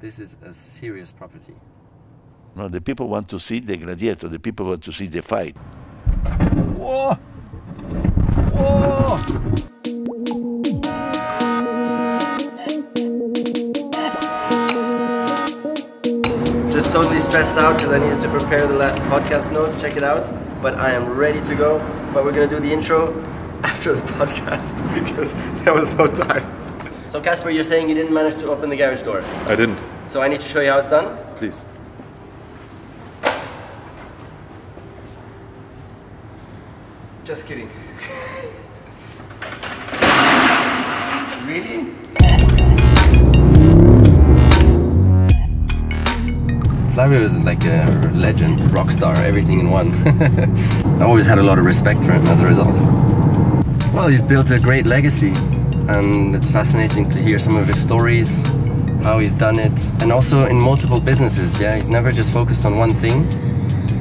This is a serious property. No, the people want to see the gladiator. The people want to see the fight. Whoa! Whoa! Just totally stressed out because I needed to prepare the last podcast notes. Check it out. But I am ready to go. But we're gonna do the intro after the podcast because there was no time. So Casper, you're saying you didn't manage to open the garage door? I didn't. So I need to show you how it's done? Please. Just kidding. really? Flavio is like a legend, rock star, everything in one. I always had a lot of respect for him as a result. Well, he's built a great legacy and it's fascinating to hear some of his stories, how he's done it, and also in multiple businesses. Yeah, he's never just focused on one thing.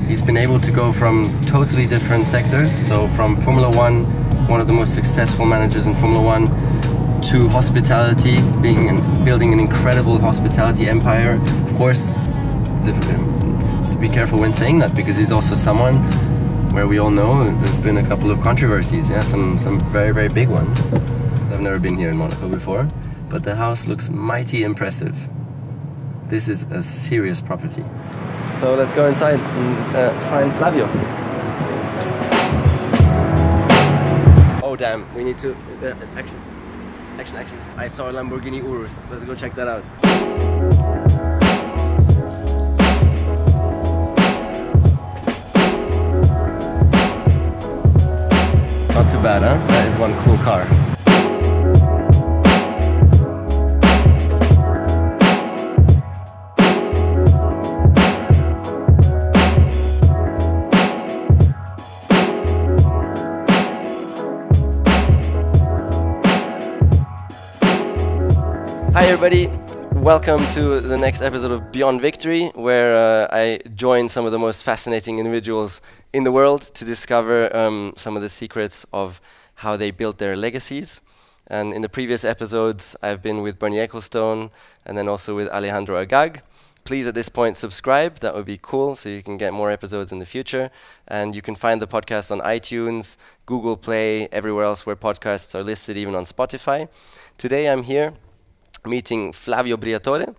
He's been able to go from totally different sectors, so from Formula One, one of the most successful managers in Formula One, to hospitality, being building an incredible hospitality empire. Of course, to be careful when saying that because he's also someone where we all know there's been a couple of controversies. Yeah, some some very very big ones. I've never been here in Monaco before but the house looks mighty impressive. This is a serious property. So let's go inside and uh, find Flavio. Oh damn, we need to... Uh, action. Action, action. I saw a Lamborghini Urus. Let's go check that out. Not too bad, huh? That is one cool car. everybody. Welcome to the next episode of Beyond Victory, where uh, I join some of the most fascinating individuals in the world to discover um, some of the secrets of how they built their legacies. And in the previous episodes, I've been with Bernie Ecclestone and then also with Alejandro Agag. Please, at this point, subscribe. That would be cool so you can get more episodes in the future. And you can find the podcast on iTunes, Google Play, everywhere else where podcasts are listed, even on Spotify. Today, I'm here meeting Flavio Briatore,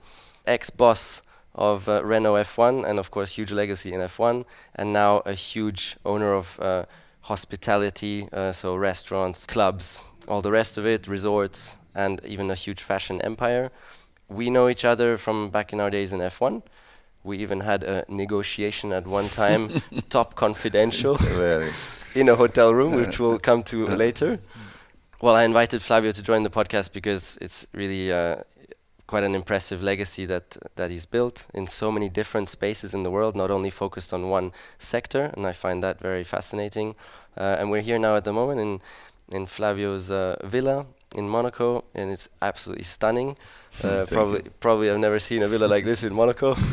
ex-boss of uh, Renault F1 and of course huge legacy in F1 and now a huge owner of uh, hospitality, uh, so restaurants, clubs, all the rest of it, resorts and even a huge fashion empire. We know each other from back in our days in F1. We even had a negotiation at one time, top confidential, in a hotel room, which we'll come to later well, I invited Flavio to join the podcast because it's really uh, quite an impressive legacy that that he's built in so many different spaces in the world, not only focused on one sector, and I find that very fascinating. Uh, and we're here now at the moment in in Flavio's uh, villa in Monaco, and it's absolutely stunning. uh, probably, you. probably I've never seen a villa like this in Monaco.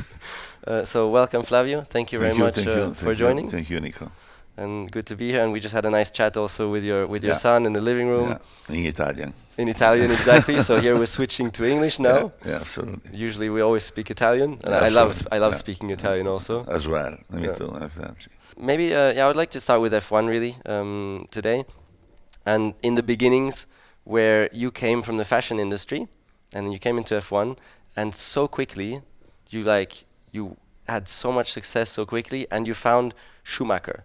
Uh, so welcome, Flavio. Thank you thank very you, much uh, for you, joining. Thank you, Nico and good to be here. And we just had a nice chat also with your with yeah. your son in the living room. Yeah. In Italian. In Italian, exactly. so here we're switching to English now. Yeah, yeah absolutely. Usually we always speak Italian, and I love I love speaking Italian also. As well, me too. Absolutely. Maybe uh, yeah, I would like to start with F1 really um, today, and in the beginnings where you came from the fashion industry, and you came into F1, and so quickly, you like you had so much success so quickly, and you found Schumacher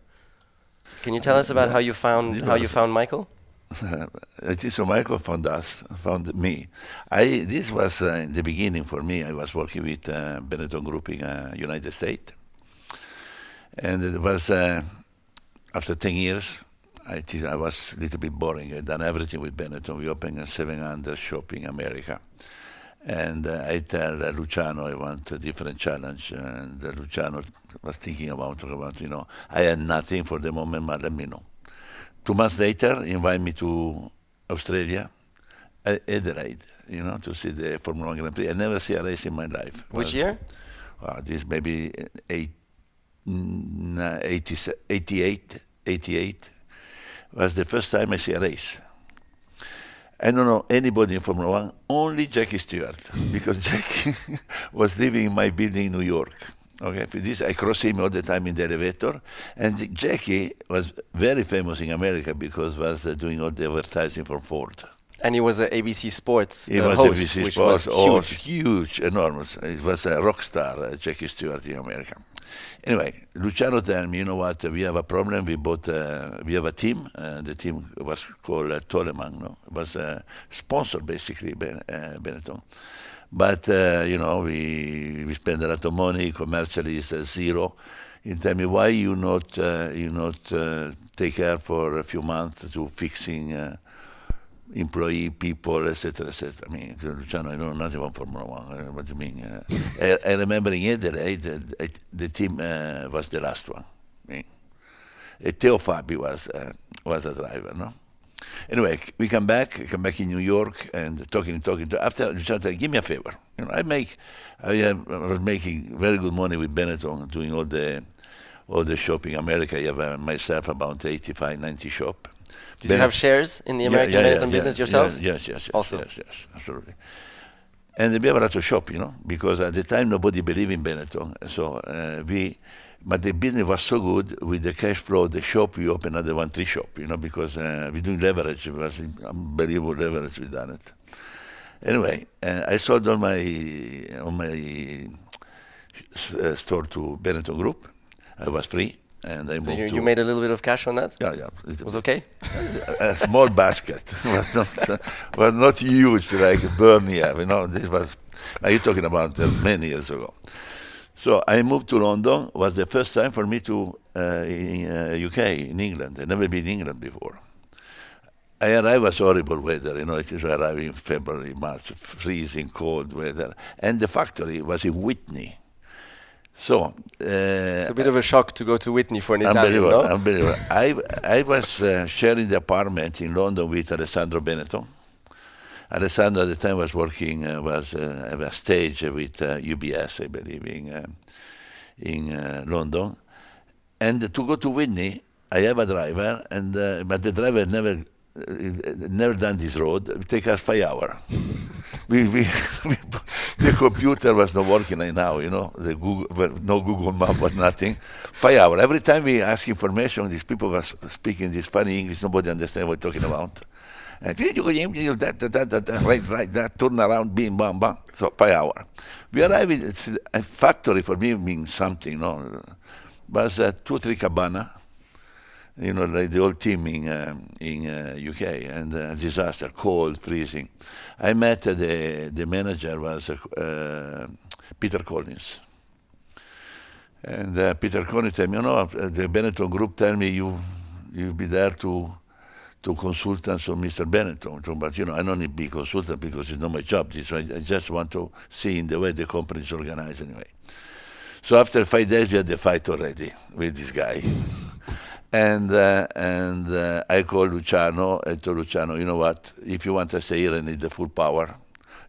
can you tell us about how you found how you found Michael? Uh, so Michael found us, found me. I this was uh, in the beginning for me. I was working with uh, Benetton Group in uh, United States, and it was uh, after ten years. I, I was a little bit boring. I done everything with Benetton. We opened a seven hundred shop in America. And uh, I tell uh, Luciano I want a different challenge. And uh, Luciano was thinking about, about, you know, I had nothing for the moment, but let me know. Two months later, invite me to Australia, Adelaide, you know, to see the Formula One Grand Prix. I never see a race in my life. Which year? Uh, this maybe eight, 88, 88 was the first time I see a race. I don't know anybody in Formula One, only Jackie Stewart, because Jackie was living in my building in New York. Okay, for this I cross him all the time in the elevator, and Jackie was very famous in America because was uh, doing all the advertising for Ford. And he was an ABC Sports uh, he was host, ABC Sports, was oh, huge. huge, enormous. It was a rock star, uh, Jackie Stewart in America. Anyway, Luciano told me, you know what, we have a problem. We bought, uh, we have a team. Uh, the team was called uh, Toleman, no? It was uh, sponsored basically by uh, Benetton. But, uh, you know, we, we spend a lot of money, commercially is uh, zero. He tell me, why you not, you not take care for a few months to fixing employee people, etc., etc. I mean, Luciano, I know nothing about Formula One. I what you mean. Uh, I, I, remember in Italy the, the, team uh, was the last one. I mean, Theo Fabi was uh, was the driver, no. Anyway, we come back, come back in New York, and talking, talking. To, after Luciano, said, give me a favor. You know, I make, I, I was making very good money with Benetton, doing all the, all the shopping. America, I have myself about 85, 90 shop did you have shares in the American yeah, yeah, yeah business yourself? Yes, yes, yes. Also. Yes, yes, absolutely. And we have a lot of shop, you know, because at the time nobody believed in Benetton. So uh, we, but the business was so good with the cash flow of the shop, we opened another one, three shop, you know, because uh, we're doing leverage. It was unbelievable leverage we done it. Anyway, uh, I sold all my, all my uh, store to Benetton Group. I was free and able so you, to. You made a little bit of cash on that. Yeah, yeah. It was okay. a, a small basket was not uh, was not huge like Bernier. You know, this was. Are you talking about uh, many years ago? So I moved to London. Was the first time for me to uh, in uh, UK in England. I never been in England before. I arrived was horrible weather. You know, it is arriving February, March, freezing cold weather, and the factory was in Whitney so, uh, it's a bit of a shock to go to Whitney for an unbelievable, Italian. No? Unbelievable, I I was uh, sharing the apartment in London with Alessandro Benetton. Alessandro at the time was working uh, was uh, at a stage with uh, UBS, I believe, in uh, in London. And to go to Whitney, I have a driver, and but the driver never uh, never done this road. It take us five hour. we, we, the computer was not working right now, you know, the Google, no Google map was nothing. Five hour. Every time we ask information, these people were speaking this funny English, nobody understand what we're talking about. And that, that, that, that, right, right, that, turn around, bim, bam, bam. So five hour. We arrived at a factory, for me, means something, No, was uh, two, three cabana you know, like the whole team in um, in uh, UK, and uh, disaster, cold, freezing. I met uh, the the manager was uh, Peter Collins, and uh, Peter Collins told me, you know, uh, the Benetton group tell me you you'll be there to to consultants of Mr. Benetton, but you know, I don't need to be consultant because it's not my job. This I, I just want to see in the way the company is organized anyway. So after five days, we had the fight already with this guy. And uh, and uh, I called Luciano. I told Luciano, you know what? If you want to stay here, I need the full power.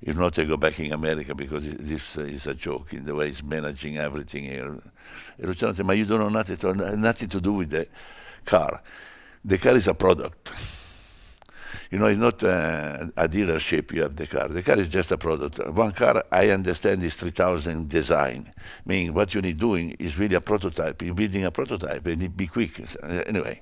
If not, I go back in America because it, this uh, is a joke in the way he's managing everything here. And Luciano said, "But you don't know nothing, nothing to do with the car. The car is a product." You know, it's not uh, a dealership you have the car. The car is just a product. One car, I understand, is 3,000 design. Meaning what you need doing is really a prototype. You're building a prototype and it be quick. Uh, anyway.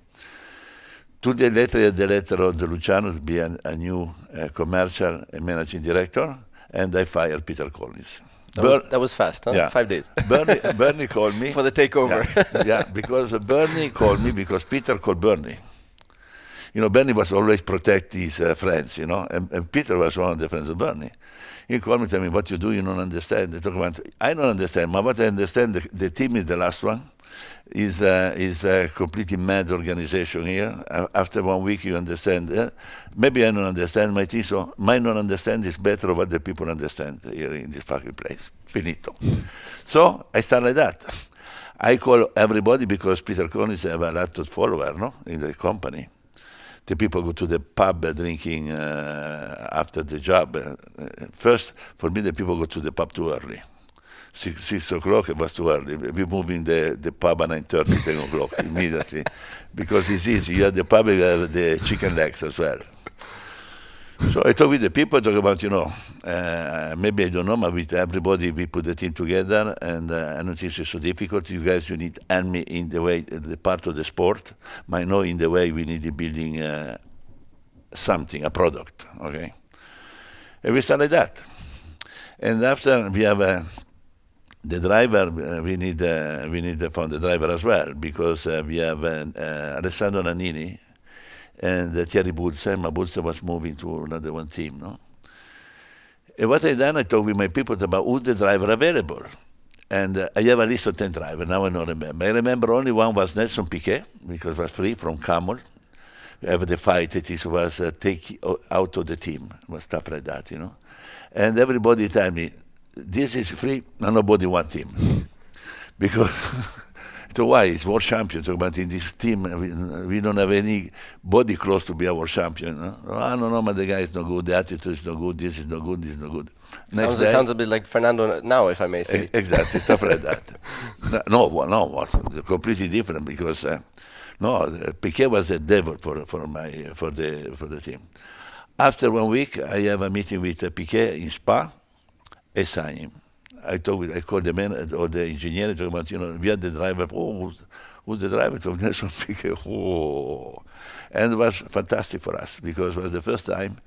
To the letter, the letter of the Luciano to be an, a new uh, commercial managing director, and I fired Peter Collins. That, Ber was, that was, fast, huh? Yeah. Five days. Bernie, Bernie called me. For the takeover. Yeah, yeah because Bernie called me because Peter called Bernie you know, Bernie was always protect his uh, friends, you know, and, and, Peter was one of the friends of Bernie. He called me and tell me, what you do, you don't understand. They talk about, I don't understand, but what I understand, the, the team is the last one, is, uh, is a uh, completely mad organization here. Uh, after one week, you understand. Uh, maybe I don't understand my team, so my not understand is better what the people understand here in this fucking place. Finito. so I start like that. I call everybody because Peter Kohn is a lot of follower no? in the company the people go to the pub uh, drinking uh, after the job. Uh, first, for me, the people go to the pub too early. Six, six o'clock, it was too early. We move in the, the pub at 9.30, 10 o'clock immediately. Because it's easy. You have the pub, you have the chicken legs as well. So I talk with the people, talk about, you know, uh, maybe I don't know, but with everybody we put the team together and uh, I don't think it's so difficult. You guys, you need army in the way, the part of the sport, but know in the way we need building uh, something, a product, okay? And we like that. And after we have uh, the driver uh, we need uh, we need to find the driver as well because uh, we have uh, uh, Alessandro Nannini and uh, Thierry Boutsen, but Boutsen was moving to another one team. No? And what I done, I talked with my people about who the driver available. And uh, I have a list of 10 drivers, now I don't remember. I remember only one was Nelson Piquet, because was free from Camel. After the fight, it was uh, take out of the team, stuff like that, you know. And everybody tell me, this is free, and nobody want him. because So why? It's world champion. But in this team, we, we, don't have any body close to be our champion. No? I don't know, but the guy is not good. The attitude is not good. This is not good. This is not good. Next sounds, day, sounds a bit like Fernando now, if I may say. exactly, stuff like that. No, no, no, Completely different because uh, no, Piquet was the devil for for my for the for the team. After one week, I have a meeting with Piquet in Spa, and sign him. I talk with, I call the man uh, or the engineer, talk about, you know, we had the driver. Oh, who's the driver of Nelson Piquet? Oh. And it was fantastic for us because it was the first time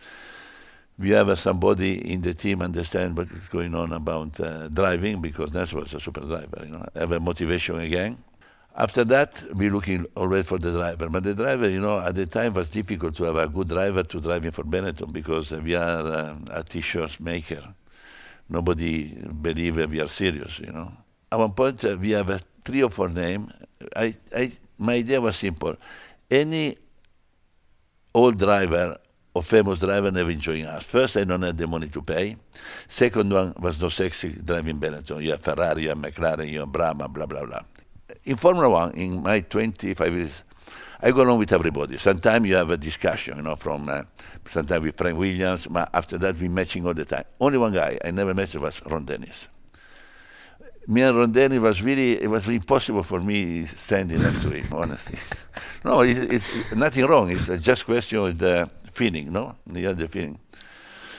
we have somebody in the team understand what is going on about uh, driving because Nelson was a super driver, you know, have a motivation again. After that, we're looking always for the driver. But the driver, you know, at the time was difficult to have a good driver to drive in for Benetton because we are um, a t-shirt maker nobody believe we are serious, you know. At one point, uh, we have a three or four name. I, I, my idea was simple. Any old driver or famous driver never joined us. First, I don't have the money to pay. Second one was no sexy driving Benetton. You have Ferrari, you have McLaren, you have Brahma, blah, blah, blah. In Formula One, in my 25 years, I go along with everybody. Sometimes you have a discussion, you know, from uh, sometimes with Frank Williams, but after that we matching all the time. Only one guy I never matched was Ron Dennis. Me and Ron Dennis was really it was really impossible for me standing next to him. Honestly, no, it's, it's, nothing wrong. It's just question of the feeling, no, you have the feeling.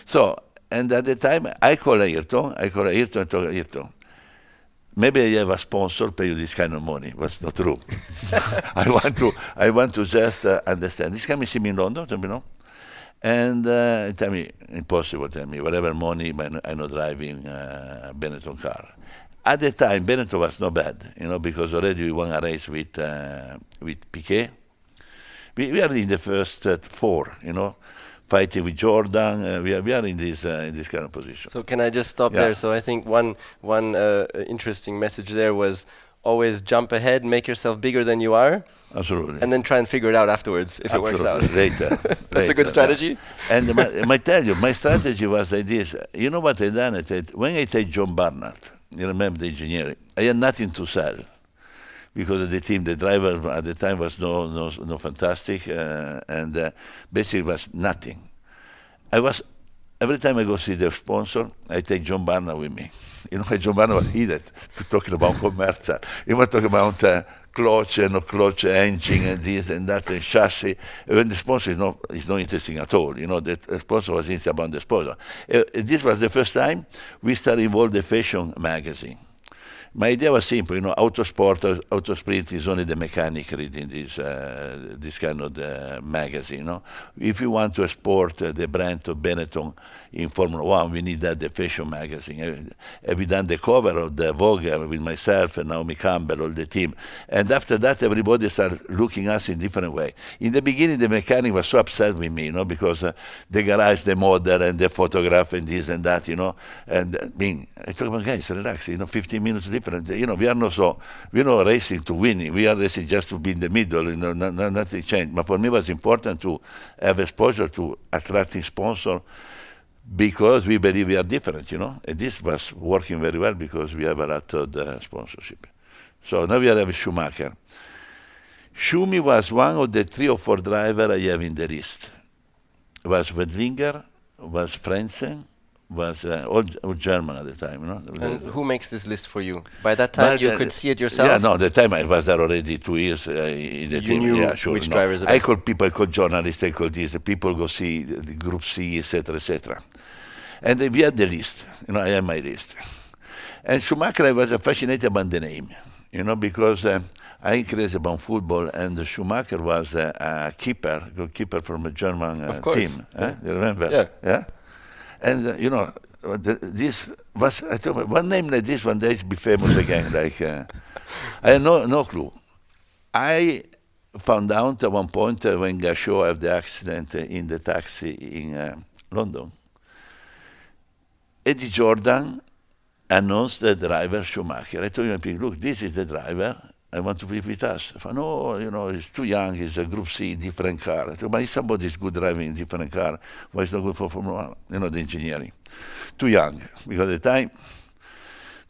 So and at the time I call Ayrton, I call Ayrton, I told Ayrton, maybe I have a sponsor pay you this kind of money. That's not true. I want to I want to just uh, understand. This coming see me in London, you know, and uh, tell me impossible. Tell me whatever money, I am not driving uh, Benetton car. At the time, Benetton was not bad, you know, because already we won a race with uh, with Piquet. We, we are in the first uh, four, you know fighting with Jordan. Uh, we, are, we are in this uh, in this kind of position. So can I just stop yeah. there? So I think one one uh, interesting message there was always jump ahead, make yourself bigger than you are. Absolutely. And then try and figure it out afterwards if Absolutely. it works out. Later. That's Later. a good strategy. And my, I tell you, my strategy was like this. You know what I done? I when I take John Barnard, you remember the engineering, I had nothing to sell because the team. The driver at the time was no no no fantastic, uh, and uh, basically was nothing. I was every time I go see the sponsor, I take John Barna with me. You know, John Barna was heated to talking about commercial. He was talking about. Uh, clutch and uh, no clutch engine and this and that and chassis. When the sponsor is not is not interesting at all, you know the sponsor was interested about the sponsor. Uh, this was the first time we started involved the fashion magazine. My idea was simple, you know, autosport, autosprint is only the mechanic reading this, uh, eh, this eh, kind of magazine. You know? If you want to export the brand to Benetton in Formula One. We need that the fashion magazine. I, eh, i eh, done the cover of the Vogue eh, with myself and Naomi Campbell, all the team. And after that, everybody started looking us in different way. In the beginning, the mechanic was so upset with me, you know, because uh, the guy the model and the photograph and this and that, you know. And uh, I mean, I told him, guys, relax, you know, 15 minutes different. You know, we are not so, we're not racing to win. We are racing just to be in the middle, you know, nothing changed. But for me, it was important to have exposure to attracting sponsor because we believe we are different, you know. And this was working very well because we have a lot of sponsorship. So now we have Schumacher. Schumi was one of the three or four drivers I have in the list. It was Wendlinger? was Frenzen, was uh, all, all, German at the time. No? And who makes this list for you? By that time, but you uh, could see it yourself. Yeah, no, the time I was there already two years uh, in the you team. Knew yeah, sure, which no. drivers? I call people, I call journalists, I call these people go see the, group C, etc., etc. And we had the list. You know, I had my list. And Schumacher, I was fascinated by the name. You know, because uh, I crazy about football, and Schumacher was uh, a keeper, goalkeeper from a German uh, team. Yeah. You remember? Yeah. Yeah. And, uh, you know, the, this was, I told you one name like this, one day it be famous again. Like, uh, I had no, no clue. I found out at one point uh, when Gachot had the accident uh, in the taxi in uh, London. Eddie Jordan announced the driver Schumacher. I told him, look, this is the driver. I want to be with us. I said, no, you know, he's too young. He's a Group C, different car. I said, but if somebody's good driving different car, why is not good for Formula One? You know, the engineering. Too young. Because at the time,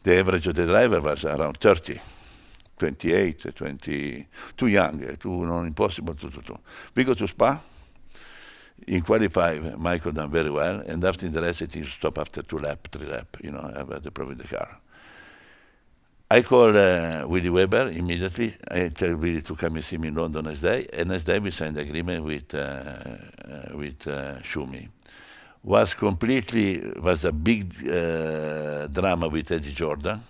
the average of the driver was around 30, 28, uh, 20. Too young, uh, too non impossible to do. We go to Spa. In qualify, Michael done very well, and after the rest, he stops after two lap, three lap. You know, I the problem with the car. I call uh, Willy Weber immediately. I tell Willy to come and see me in London next day. And next day we signed agreement with uh, uh, with uh, Shumi. Was completely was a big uh, drama with Eddie Jordan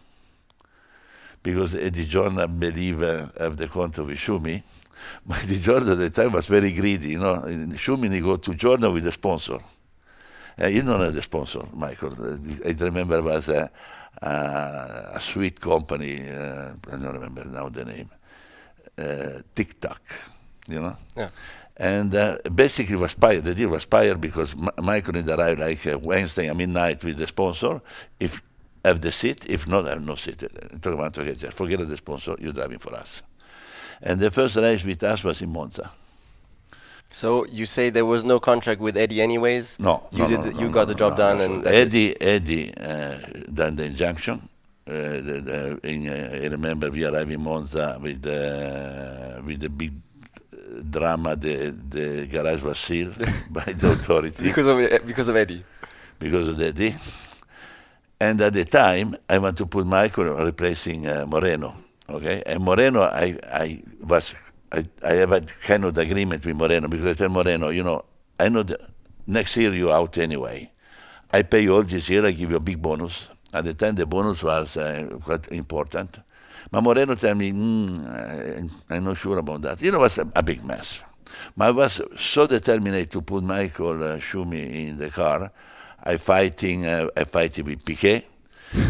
because Eddie Jordan believed of uh, the contract with Shumi, But Eddie Jordan at the time was very greedy. You know, he go to Jordan with a sponsor. he don't have the sponsor, Michael. I remember was. Uh, a sweet company. Uh, I don't remember now the name. Uh, Tic Tac, you know. Yeah. And uh, basically, was fired. The deal was fired because M- Michael not arrive like uh, Wednesday at midnight with the sponsor. If have the seat, if not, have no seat. Talk about forget the sponsor. You're driving for us. And the first race with us was in Monza. So you say there was no contract with Eddie, anyways. No, you no, did. No, you got the job done, and Eddie, Eddie uh, done the injunction. Uh, the, the, in, uh, I remember we arrived in Monza with uh, with the big drama. The the garage was sealed by the authority because of eh, because of Eddie. Because of Eddie. And at the time, I want to put Michael replacing uh, Moreno. Okay, and Moreno, I I was I, I have a kind of agreement with Moreno because I tell Moreno, you know, I know that next year you're out anyway. I pay you all this year, I give you a big bonus. At the time, the bonus was uh, quite important. But Moreno told me, mm, I, am not sure about that. You know, it was a, a big mess. But I was so determined to put Michael uh, Schumi in the car. I fighting, uh, I fighting with Piquet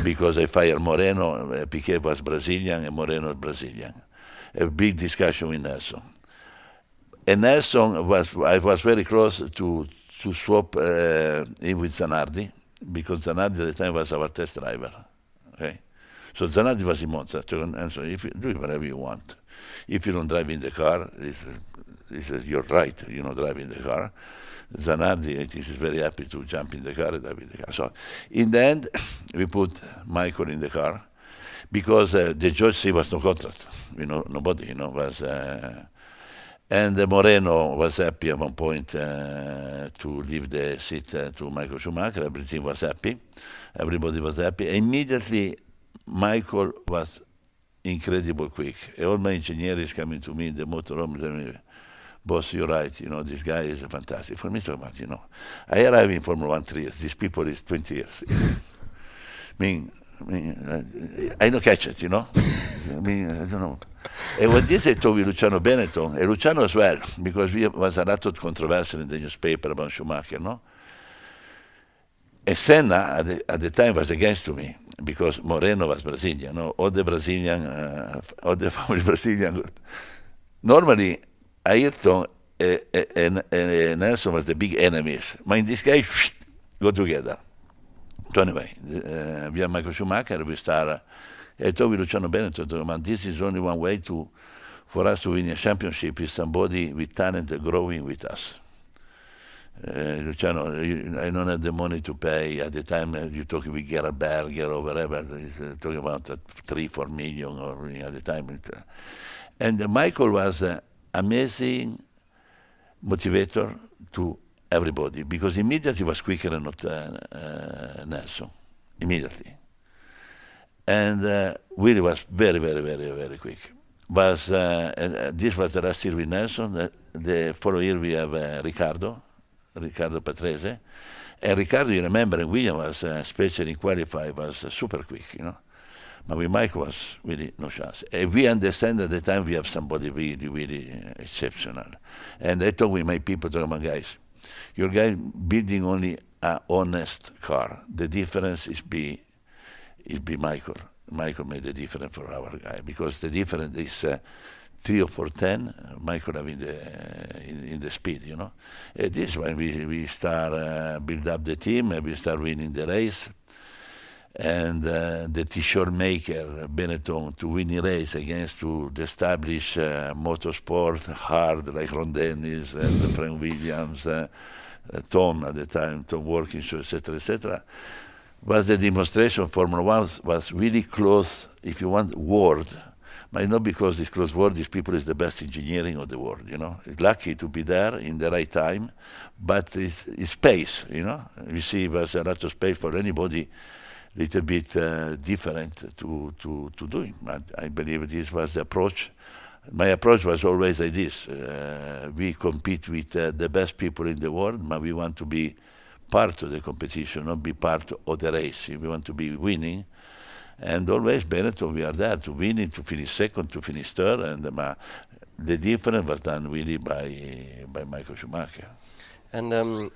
because I fired Moreno. Uh, Piquet was Brazilian and Moreno is Brazilian a big discussion with Nelson. And Nelson was, I was very close to, to swap uh, in with Zanardi, because Zanardi at the time was our test driver. Okay? So Zanardi was in Monza, and so if you do whatever you want. If you don't drive in the car, it's, it's your right, you know, driving the car. Zanardi, I think, is very happy to jump in the car and drive in the car. So in the end, we put Michael in the car, because uh, the jersey was no contract, you know, nobody, you know, was. Uh, and Moreno was happy at one point uh, to leave the seat uh, to Michael Schumacher. Everything was happy, everybody was happy. Immediately, Michael was incredible quick. All my engineers coming to me in the motor room, me, boss, you're right, you know, this guy is fantastic. For me, so much, you know. I arrived in Formula One three years. These people is 20 years. I mean, I mean, I, I don't catch it, you know? I mean, I don't know. And when this I told with Luciano Benetton, and Luciano as well, because we was a lot of controversy in the newspaper about Schumacher, no? And Senna at the, at the time was against me because Moreno was Brazilian, no? all the Brazilian, uh, all the family Brazilian. Normally, Ayrton and, and, and Nelson was the big enemies, but in this case, go together. So anyway, uh, we have Michael Schumacher, we start. I told with Luciano Benetton, uh, man, this is only one way to, for us to win a championship is somebody with talent growing with us. Uh, Luciano, you, I don't have the money to pay. At the time, uh, you talk with Gerard Berger or whatever, uh, uh, talking about uh, three, four million or you uh, know, at the time. It, and Michael was an amazing motivator to everybody because immediately was quicker than not, uh, Nelson. Immediately. And uh, Willie was very, very, very, very quick. Was, uh, uh, this was the last year with Nelson. The, the following year we have Ricardo, Ricardo Patrese. And Ricardo, you remember, and William was, uh, especially in qualify, was uh, super quick, you know. But with Mike was really no chance. And we understand at the time we have somebody really, really exceptional. And I talk with my people, talk about guys. Your guy building only a honest car. The difference is be is be Michael. Michael made the difference for our guy because the difference is uh, three or four ten. Michael having the uh, in, in, the speed, you know. It is when we we start uh, build up the team, we start winning the race and uh, the t-shirt maker Benetton to win a race against to establish uh, motorsport hard like Ron Dennis and Frank Williams, uh, uh, Tom at the time, Tom Workinshaw, etc., etc. But the demonstration Formula One was really close, if you want, world. But not because this close world, these people is the best engineering of the world, you know. It's lucky to be there in the right time, but it's, it's space, you know. You see, there's a lot of space for anybody little bit uh, different to, to, to doing. But I believe this was the approach. My approach was always like this. Uh, we compete with uh, the best people in the world, but we want to be part of the competition, not be part of the race. we want to be winning, and always Benetton, we are there to win it, to finish second, to finish third, and uh, the difference was done really by, by Michael Schumacher. And um,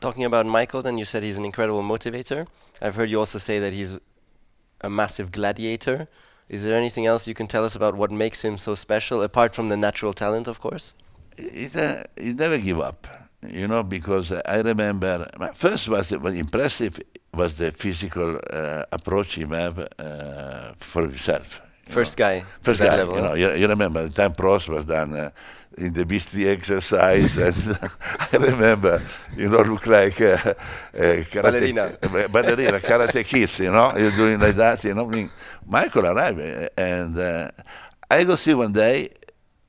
talking about Michael, then you said he's an incredible motivator. I've heard you also say that he's a massive gladiator. Is there anything else you can tell us about what makes him so special, apart from the natural talent, of course? he never give up, you know, because I remember first was the, impressive was the physical uh, approach he have uh, for himself. First know. guy. First guy. Level, you, know, you, you, remember the time Prost was done uh, in the beastly exercise, and I remember, you know, look like uh, uh, karate, ballerina, ballerina, karate kids, you know, you're doing like that, you know. Michael arrived, uh, and uh, I go see one day.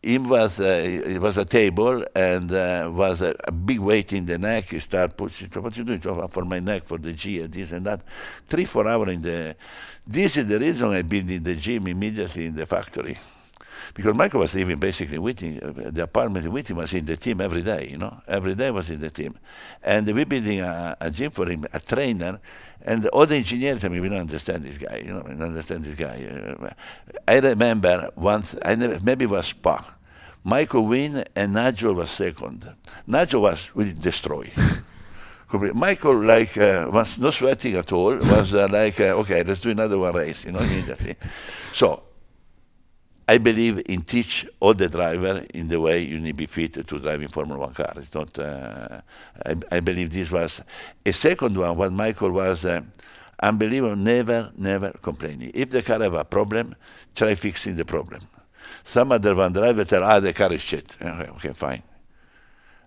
Him was it uh, was a table and uh, was a, a, big weight in the neck. He started pushing. What you doing oh, for my neck, for the G, and this and that. Three, four hours in the. This is the reason I've been in the gym immediately in the factory because Michael was living basically with uh, him, the apartment with him was in the team every day, you know, every day was in the team, and we building a, a gym for him, a trainer, and all the engineers I mean, we don't understand this guy, you know, we don't understand this guy. Uh, I remember once, I never, maybe it was Spa. Michael win and Nigel was second. Nigel was really destroyed. Michael like uh, was not sweating at all. Was uh, like, uh, okay, let's do another one race, you know, immediately. so I believe in teach all the driver in the way you need to be fit to drive in Formula One car. It's not. Uh, I, I, believe this was a second one. What Michael was uh, unbelievable. Never, never complaining. If the car have a problem, try fixing the problem. Some other one driver tell, ah, the car is shit. Okay, okay fine.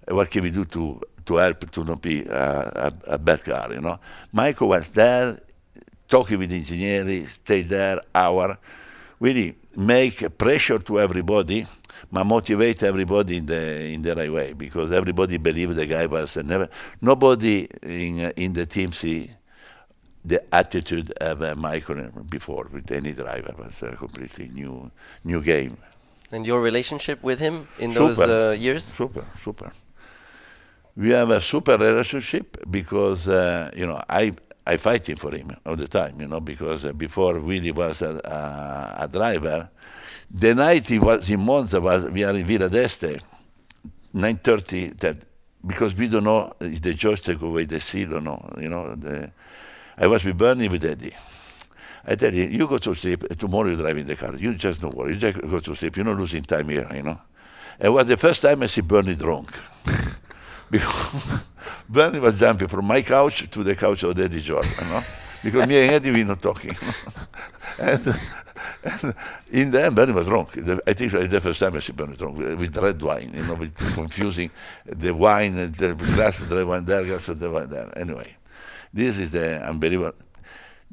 What can we do to to help to not be uh, a, a bad car? You know. Michael was there, talking with the engineer. Stay there hour. Really make pressure to everybody, but motivate everybody in the in the right way because everybody believed the guy was never. Nobody in in the team see the attitude of uh, Michael before with any driver was a completely new new game. And your relationship with him in super, those uh, years? Super, super. We have a super relationship because uh, you know I I fighting for him all the time, you know, because uh, before Willy was a, a, a, driver, the night he was in Monza was we are in Villa d'Este, 9:30. That because we don't know if the joystick away the seal or no, you know. The, I was with Bernie with Eddie. I tell him, you go to sleep. Uh, tomorrow you drive in the car. You just don't worry. You just go to sleep. You're not losing time here, you know. It was the first time I see Bernie drunk. Because Bernie was jumping from my couch to the couch of Daddy George, you know? because me and Eddie were not talking. and, and in the end, Bernie was wrong. The, I think the first time I see Bernie wrong with, with red wine, you know, with confusing the wine, the glass of the red wine there, glass of the wine there. Anyway, this is the unbelievable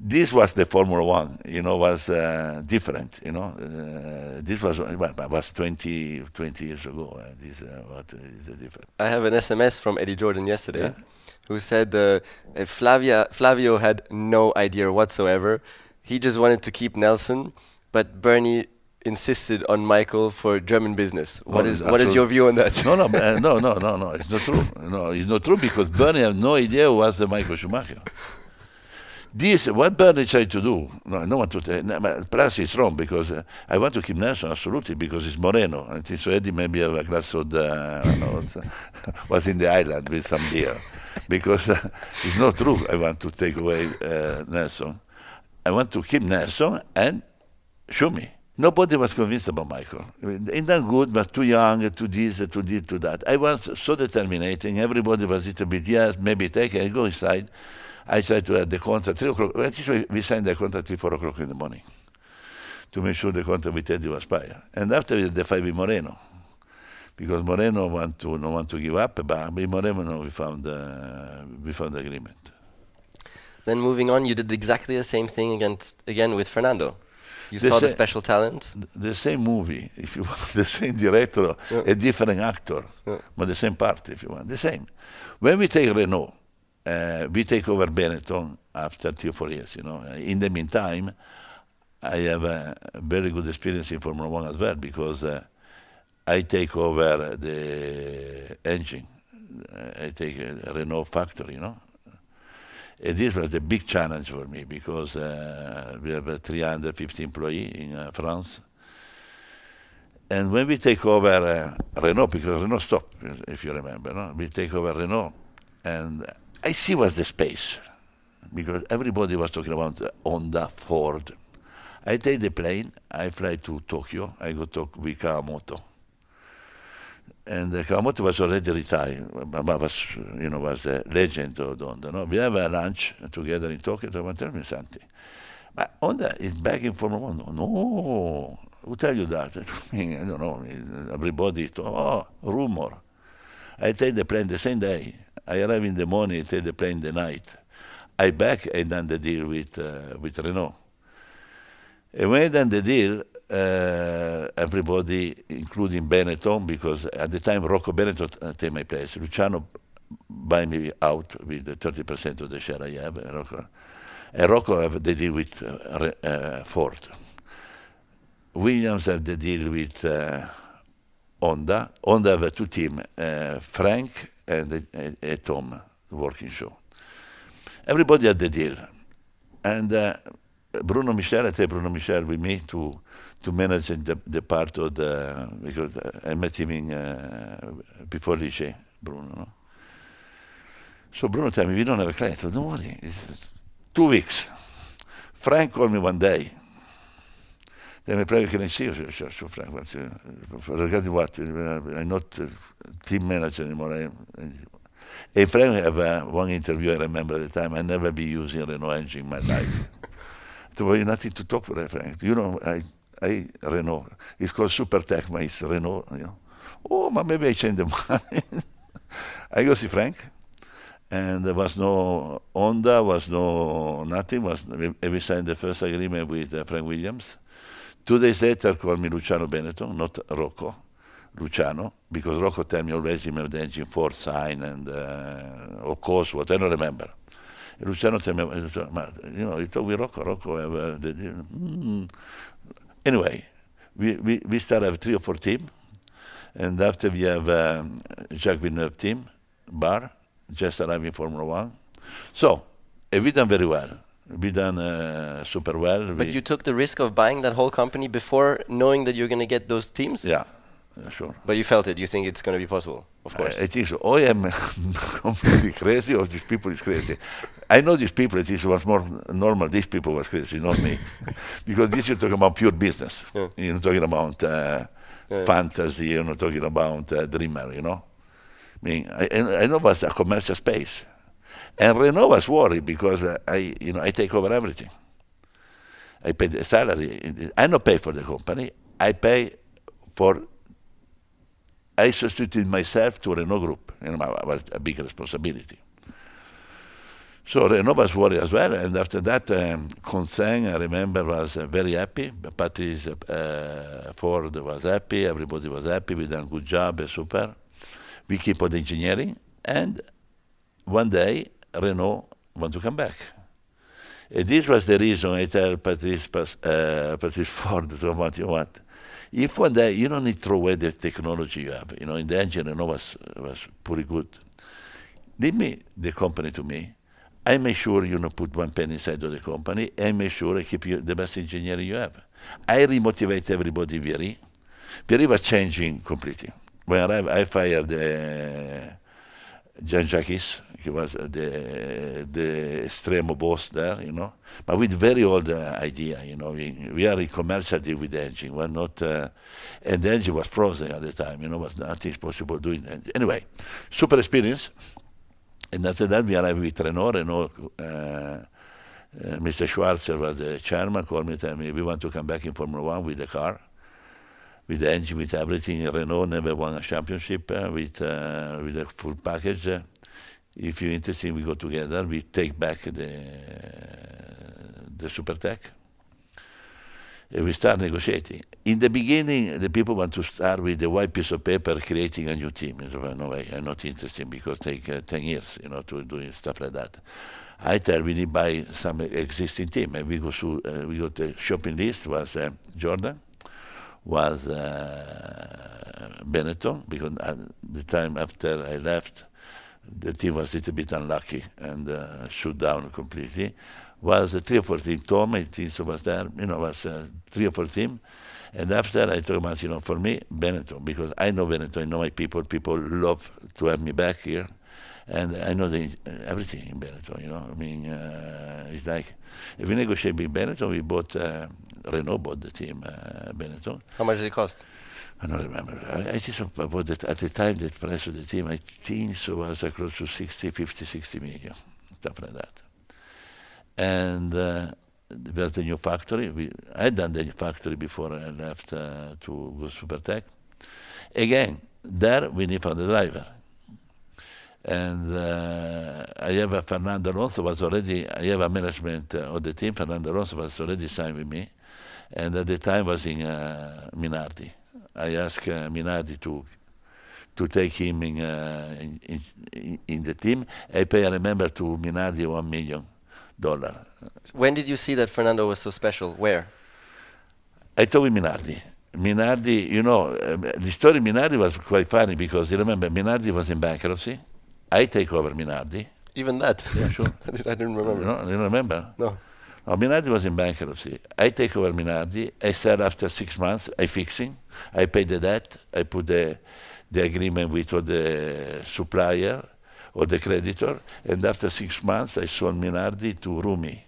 this was the Formula One, you know, was uh, different, you know. Uh, this was well, was 20, 20 years ago. Uh, this uh, what is the difference? I have an SMS from Eddie Jordan yesterday, yeah? who said uh, uh, Flavia Flavio had no idea whatsoever. He just wanted to keep Nelson, but Bernie insisted on Michael for German business. What no, is what is your view on that? No, no, no, no, no, no. It's not true. No, it's not true because Bernie had no idea who was Michael Schumacher. This, what Bernie tried to do, no, I do to eh, tell, no, plus it's wrong because uh, I want to keep Nelson, absolutely, because it's Moreno. I think so Eddie maybe have a glass of the, know, was in the island with some beer. because uh, it's not true I want to take away uh, Nelson. I want to keep Nelson and show me. Nobody was convinced about Michael. Not that good, but too young, too this, too this, too that. I was so determining. Everybody was a little bit, yes, maybe take it, I go inside. I try to have the contract three o'clock. we signed the contract three, four o'clock in the morning to make sure the contract with Teddy was expired. And after the fight with Moreno, because Moreno want to no want to give up, but with Moreno we found uh, we found the agreement. Then moving on, you did exactly the same thing against again with Fernando. You the saw the special talent. The same movie, if you want, the same director, yeah. a different actor, yeah. but the same part, if you want, the same. When we take Renault, uh, we take over Benetton after three or four years. You know, in the meantime, I have a very good experience in Formula One as well because uh, I take over the engine. Uh, I take a uh, Renault factory. You know, and this was the big challenge for me because uh, we have 350 employees in uh, France. And when we take over uh, Renault, because Renault stopped, if you remember, no? we take over Renault, and I see was the space because everybody was talking about the Honda, Ford. I take the plane, I fly to Tokyo, I go talk with Kawamoto. And uh, Kawamoto was already retired, but was, you know, was a legend of Honda. No? We have a lunch together in Tokyo, to tell me something. But Honda is back in Formula One. No, who tell you that? I don't know, everybody, oh, rumor. I take the plane the same day, I arrive in the morning, take the plane the night. I back and done the deal with uh, with Renault. And when I done the deal, uh, everybody, including Benetton, because at the time Rocco Benetton uh, take my place. Luciano buy me out with the 30% of the share I have, and Rocco, and Rocco have the deal with uh, uh Ford. Williams have the deal with uh, Honda. Honda have two team, Frank and, and, and Tom working show. Everybody had the deal. And uh, Bruno Michel, I take Bruno Michel with me to, to manage the, the part of the, because I uh, met him in, uh, before Lycée, Bruno. No? So Bruno tell me, we don't have a client. I said, don't worry, it's two weeks. Frank called me one day Then I probably can see so, Frank, what, uh, I'm not team manager anymore. and Frank uh, one interview I remember at the time, I never be using Renault engine in my life. there was nothing to talk with Frank. You know, I, I Renault, it's called Super Tech, it's Renault, you know. Oh, maybe I change the mind. I go see Frank, and there was no Honda, was no nothing. Was we, we signed the first agreement with uh, Frank Williams, Two days later, called me Luciano Benetton, not Rocco, Luciano, because Rocco tell me always engine four sign and uh, of course what I don't remember. Luciano tell me, eh, you know, you talk with Rocco, Rocco have, eh, eh, uh, the, mm. Anyway, we, we, we start have three or four team, and after we have um, Jacques Villeneuve team, Bar, just arriving Formula One. So, we done very well we done uh, super well. But we you took the risk of buying that whole company before knowing that you're going to get those teams. Yeah, uh, sure. But you felt it. You think it's going to be possible, of course. I, I think I am completely crazy, or these people is crazy. I know these people. It is was more normal. These people was crazy, not me, because this you're talking about pure business. Yeah. You're not talking about uh, yeah. fantasy. You're not talking about uh, dreamer. You know. I mean, I, I know about the commercial space. And Renault was worried because uh, I, you know, I take over everything. I pay the salary. I not pay for the company. I pay for. I substituted myself to Renault Group. You know, it was a big responsibility. So Renault was worried as well. And after that, um, Consang, I remember, was uh, very happy. Patrice uh, uh, Ford was happy. Everybody was happy. We done a good job. Super. We keep on engineering. And one day, Renault want to come back. And this was the reason I tell Patrice, uh, Patrice Ford, what you want. If one day, you don't need to throw away the technology you have. You know, in the engine, Renault was, was pretty good. Give me the company to me. I make sure you don't put one penny inside of the company. I make sure I keep you, the best engineer you have. I remotivate everybody, Vieri. Vieri was changing completely. When I, I fired the... Uh, Jan-Jacques he was uh, the the extremo boss there, you know, but with very old uh, idea, you know. We, we are in commercial deal with engine. We're not, uh, and the engine was frozen at the time, you know, was nothing possible doing. That. Anyway, super experience. And after that, we arrived with Renault. Renault, uh, uh, Mr. Schwarzer was the chairman, called me, tell me, we want to come back in Formula One with the car with the engine, with everything. Renault never won a championship uh, with uh, with a full package. If you're interested, we go together. We take back the the SuperTech. And we start negotiating. In the beginning, the people want to start with the white piece of paper, creating a new team. So, no way, I'm not interested because it takes uh, 10 years, you know, to do stuff like that. I tell we need buy some existing team, and we go to uh, we got the shopping list was uh, Jordan, was uh, Benetton because at the time after I left, the team was a little bit unlucky and uh, shut down completely. Was a three or four team. Tom, team so was there. You know, was a uh, three or four team. And after I told about, you know, for me, Benetton, because I know Benetton, I know my people. People love to have me back here and I know the, uh, everything in Benetton. You know, I mean, uh, it's like if we negotiate with Benetton, we bought uh, Renault bought the team, uh, Benetton. How much did it cost? I don't remember. I, I think about that, at the time, the price of the team, I think so was close to 60, 50, 60 million, stuff like that. And uh, there was the new factory. We, I had done the new factory before I left uh, to go Supertech. Again, there we need for the driver and uh, I have a Fernando Alonso was already I have a management uh, of the team. Fernando Alonso was already signed with me, and at the time was in uh, Minardi. I asked uh, Minardi to to take him uh, in, in, in, in, the team. I pay, I remember, to Minardi one million dollar. When did you see that Fernando was so special? Where? I told Minardi. Minardi, you know, um, the story Minardi was quite funny because you remember Minardi was in bankruptcy. I take over Minardi. Even that? Yeah, sure. I didn't remember. You, know, you remember? No. Uh, Minardi was in bankruptcy. I take over Minardi. I sell after six months. I fix him. I pay the debt. I put the, the agreement with the supplier or the creditor. And after six months, I sold Minardi to Rumi.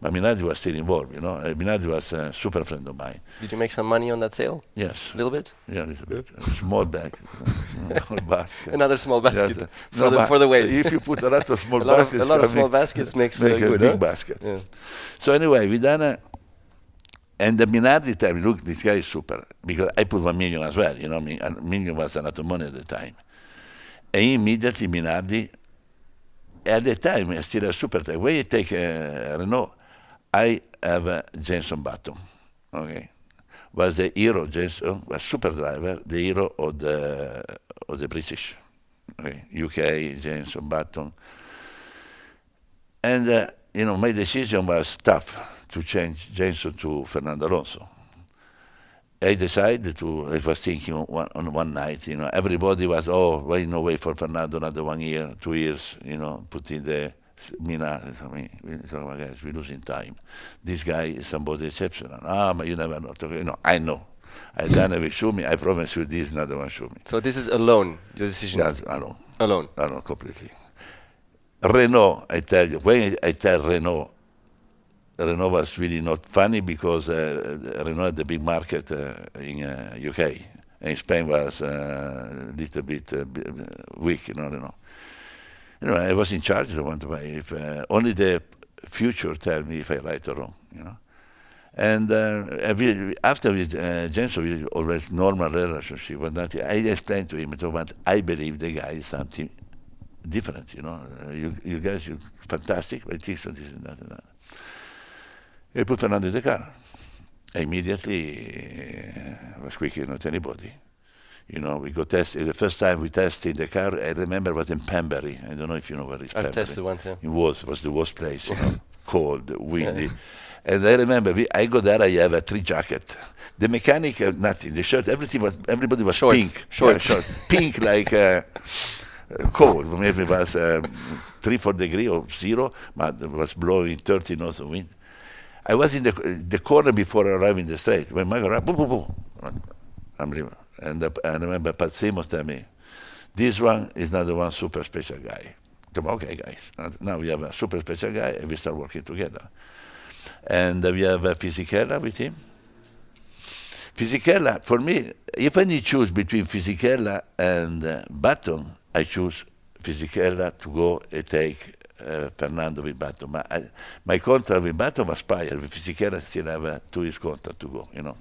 But was still involved, you know. Uh, was a super friend of mine. Did you make some money on that sale? Yes. A little bit? Yeah, a little bit. A small bag. basket. Another small basket uh, for, no, the, for the weight. If you put a lot of small a lot baskets... Of, a lot of small baskets makes make a good, big huh? basket. Yeah. So anyway, we done a... And the Minardi time. look, this guy is super. Because I put one million as well, you know. a million was a lot of money at the time. And immediately Minardi, at the time, still a super, Where you take a uh, Renault, I have uh, Jenson Button. Okay, was the hero Jenson was super driver, the hero of the of the British. Okay, UK Jenson Button. And uh, you know, my decision was tough to change Jenson to Fernando Alonso. I decided to, I was thinking on one, on one night, you know, everybody was, oh, wait, no way for Fernando another one year, two years, you know, putting the, Mina, we, guys, we're losing time. This guy is somebody exceptional. Ah, but you never know. Okay, no, I know. I done it with Shumi. I promise you, this is not the one Shumi. So this is alone, the decision? That's alone. Alone? Alone, completely. Renault, I tell you, when I tell Renault, Renault was really not funny because uh, Renault had the big market uh, in uh, UK and Spain was a uh, little bit uh, weak, you know, Renault. Anyway, I was in charge at one time. If, uh, only the future tell me if I right or wrong, you know. And uh, we, after with uh, Jensen, we always normal relationship. But I explained to him that I believe the guy is something different, you know. Uh, you, you guys, you fantastic. but think so, this and that and that. I put Fernando in the car. I immediately uh, was quicker not anybody you know, we go test. The first time we tested the car, I remember was in Pembury. I don't know if you know where it's. i tested once. Yeah. It was was the worst place. You know, cold, windy. Yeah. And I remember we, I go there. I have a three jacket. The mechanic uh, nothing. The shirt, everything was everybody was shorts, pink. Shorts, yeah, short, pink like. Uh, uh cold, maybe it was um, three, four degree or zero, but it was blowing 30 knots of wind. I was in the, the corner before arriving the straight. When my car, boom, boom, boom, and, I remember Pat Simmons tell me, this one is not the one super special guy. Come, okay, guys. now we have a super special guy, and we start working together. And we have uh, Fisichella with him. Fisichella, for me, if I need to choose between Fisichella and uh, Button, I choose Fisichella to go and take uh, Fernando with Button. My, I, my contract with Button was expired. With Fisichella, still have uh, two years contract to go, you know.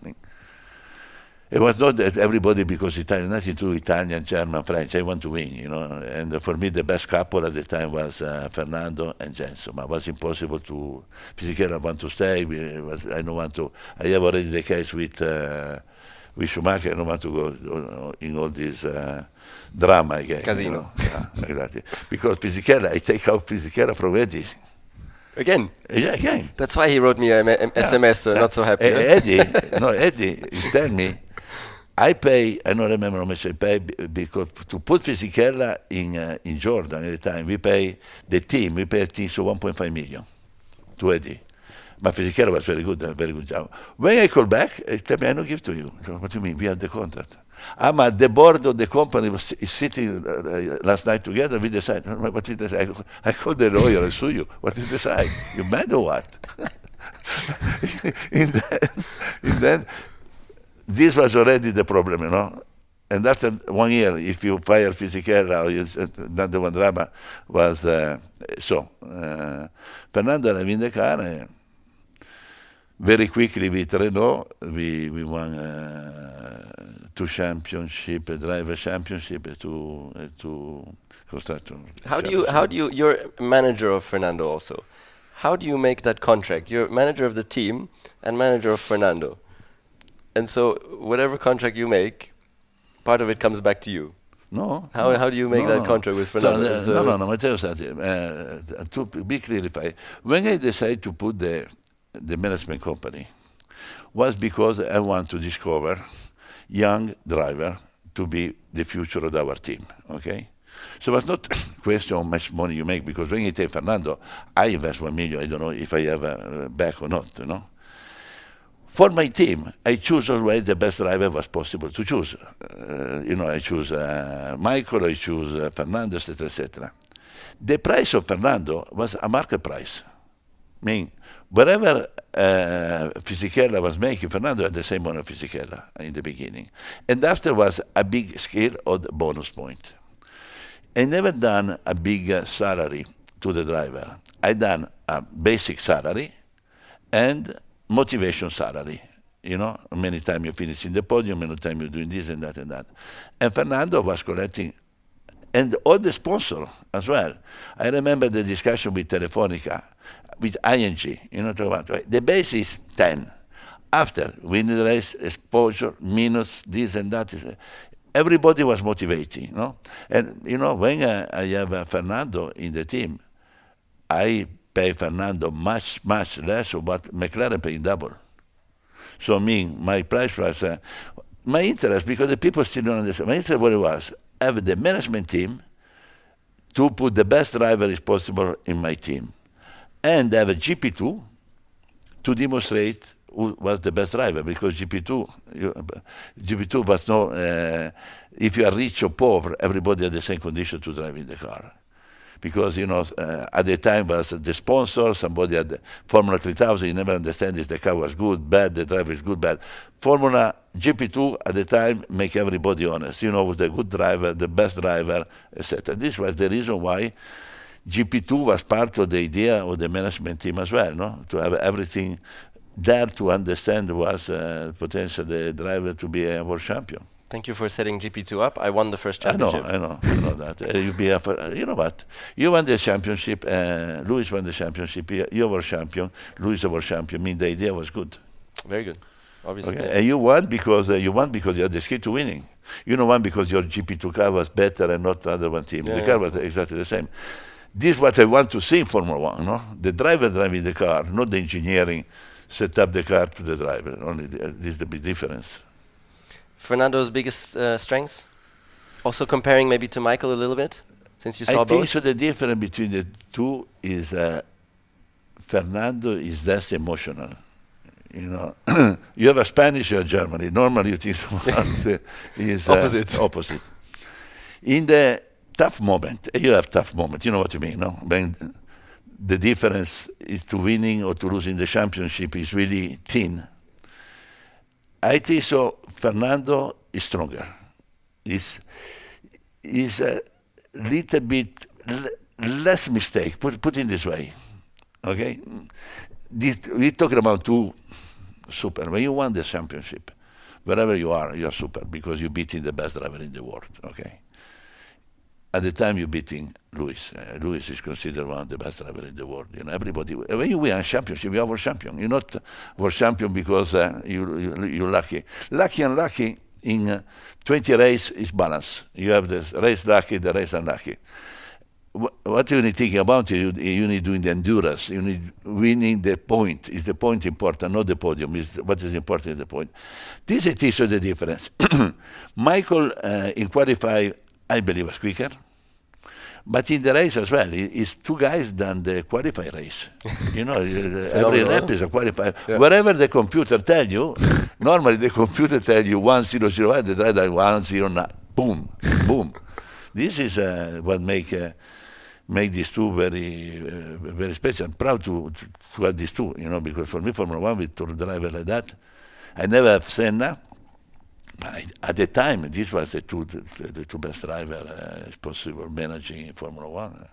It was not that everybody, because Italian, nothing to Italian, German, French, I want to win, you know. And for me, the best couple at the time was uh, Fernando and Jensen. It was impossible to, physically, I want to stay, I don't want to, I have already the case with, uh, with Schumacher, I don't want to go uh, in all this uh, drama again. Casino. You know? yeah, exactly. Because Fisichella, I take out Fisichella from Eddie. Again. Yeah, again. That's why he wrote me an yeah. SMS, uh, not so happy. Eddie, no, Eddie, tell me, I pay, I don't remember how much I pay, because to put Fisichella in, uh, in Jordan at the time, we pay the team, we pay a team, so 1.5 million to Eddie. But Fisichella was very good, a very good job. When I call back, I eh, tell me, I don't give to you. So, what do you mean? We have the contract. I'm at the board of the company was is sitting uh, uh, last night together. We decide. What did I, I called the lawyer. I sue you. What is this? I you mad or what? and, then, and then this was already the problem, you know. And after one year, if you fire Fisichella or you, another one drama was uh, so. Uh, Fernando Ravindekar, uh, eh, very quickly we train, we, we won uh, two championship, a driver championship, eh, two, uh, two constructor. How do you, how do you, you're manager of Fernando also. How do you make that contract? You're manager of the team and manager of Fernando. And so whatever contract you make, part of it comes back to you. No. How, no, how do you make no, that no. contract with Fernando? Uh, so, so, uh, no, no, no. I tell you something. Uh, uh to be clarified, when I decided to put the the management company, was because I want to discover young driver to be the future of our team. Okay. So it's not question how much money you make because when you take Fernando, I invest one million. I don't know if I have a back or not. You know. For my team, I choose always the best driver was possible to choose. Uh, you know, I choose uh, Michael, I choose uh, Fernando, etc., etc. The price of Fernando was a market price. I mean, whatever uh, Fisichella was making, Fernando had the same one of Fisichella in the beginning. And after was a big scale or bonus point. I never done a big uh, salary to the driver. I done a basic salary and motivation salary. You know, many times you finish in the podium, many times you're doing this and that and that. And Fernando was collecting, and all the sponsor as well. I remember the discussion with Telefonica, with ING, you know, about, right? the base is 10. After winning the race, exposure, minus this and that, everybody was motivating, you know. And you know, when I, I have uh, Fernando in the team, I pay Fernando much, much less, but McLaren paying double. So me, my price was, uh, my interest, because the people still don't understand, my interest what it was, have the management team to put the best driver is possible in my team. And have a GP2 to demonstrate who was the best driver, because GP2, you, GP2 was no, uh, if you are rich or poor, everybody had the same condition to drive in the car because you know uh, at the time was the sponsor, somebody had the Formula 3000. You never understand if the car was good, bad, the driver is good, bad. Formula GP2 at the time make everybody honest. You know, with the good driver, the best driver, etc. This was the reason why. GP2 was part of the idea of the management team as well, no? to have everything there to understand was uh, potential the driver to be a world champion. Thank you for setting GP2 up. I won the first championship. I know, I know, I know that. Uh, you be up for, uh, you know what? You won the championship. Uh, Luis won the championship. You were champion. Luis was champion. I mean, the idea was good. Very good. Obviously. Okay. And you won because uh, you won because you had the skill to winning. You know, won because your GP2 car was better and not the other one team. Yeah, the yeah. car was exactly the same. This is what I want to see in Formula One. No, the driver driving the car, not the engineering set up the car to the driver. Only the, uh, this is the big difference. Fernando's biggest uh, strengths? Also comparing maybe to Michael a little bit, since you I saw both. I think so. The difference between the two is uh, Fernando is less emotional. You know, you have a Spanish or Germany. Normally, you think someone is uh, opposite. Opposite. In the tough moment, eh, you have tough moment. You know what I mean, no? When the difference is to winning or to losing the championship is really thin. I think so. Fernando is stronger. Is is a little bit less mistake. Put put in this way, okay? This, we're talking about two super. When you won the championship, wherever you are, you are super because you're beating the best driver in the world. Okay at the time you're beating Lewis. Uh, Lewis is considered one of the best drivers in the world. You know, everybody. When you win a championship, you are world champion. You're not world champion because uh, you, you are lucky. Lucky and lucky in uh, 20 races is balance. You have the race lucky, the race unlucky. what you need thinking about you, you need doing the endurance. You need winning the point. Is the point important? Not the podium. Is what is important is the point. This is the difference. Michael uh, in qualify, I believe, was quicker. But in the race as well, it's two guys than the qualify race. You know, every lap is a qualifier. Yeah. Wherever the computer tell you, normally the computer tell you one zero zero eight, the driver one zero nine. Boom, boom. This is uh, what make uh, make these two very uh, very special. I'm proud to, to, to have these two, you know, because for me Formula One with two driver like that, I never have Senna at the time, this was the two, the, the two best driver uh, possible managing Formula One. Eh?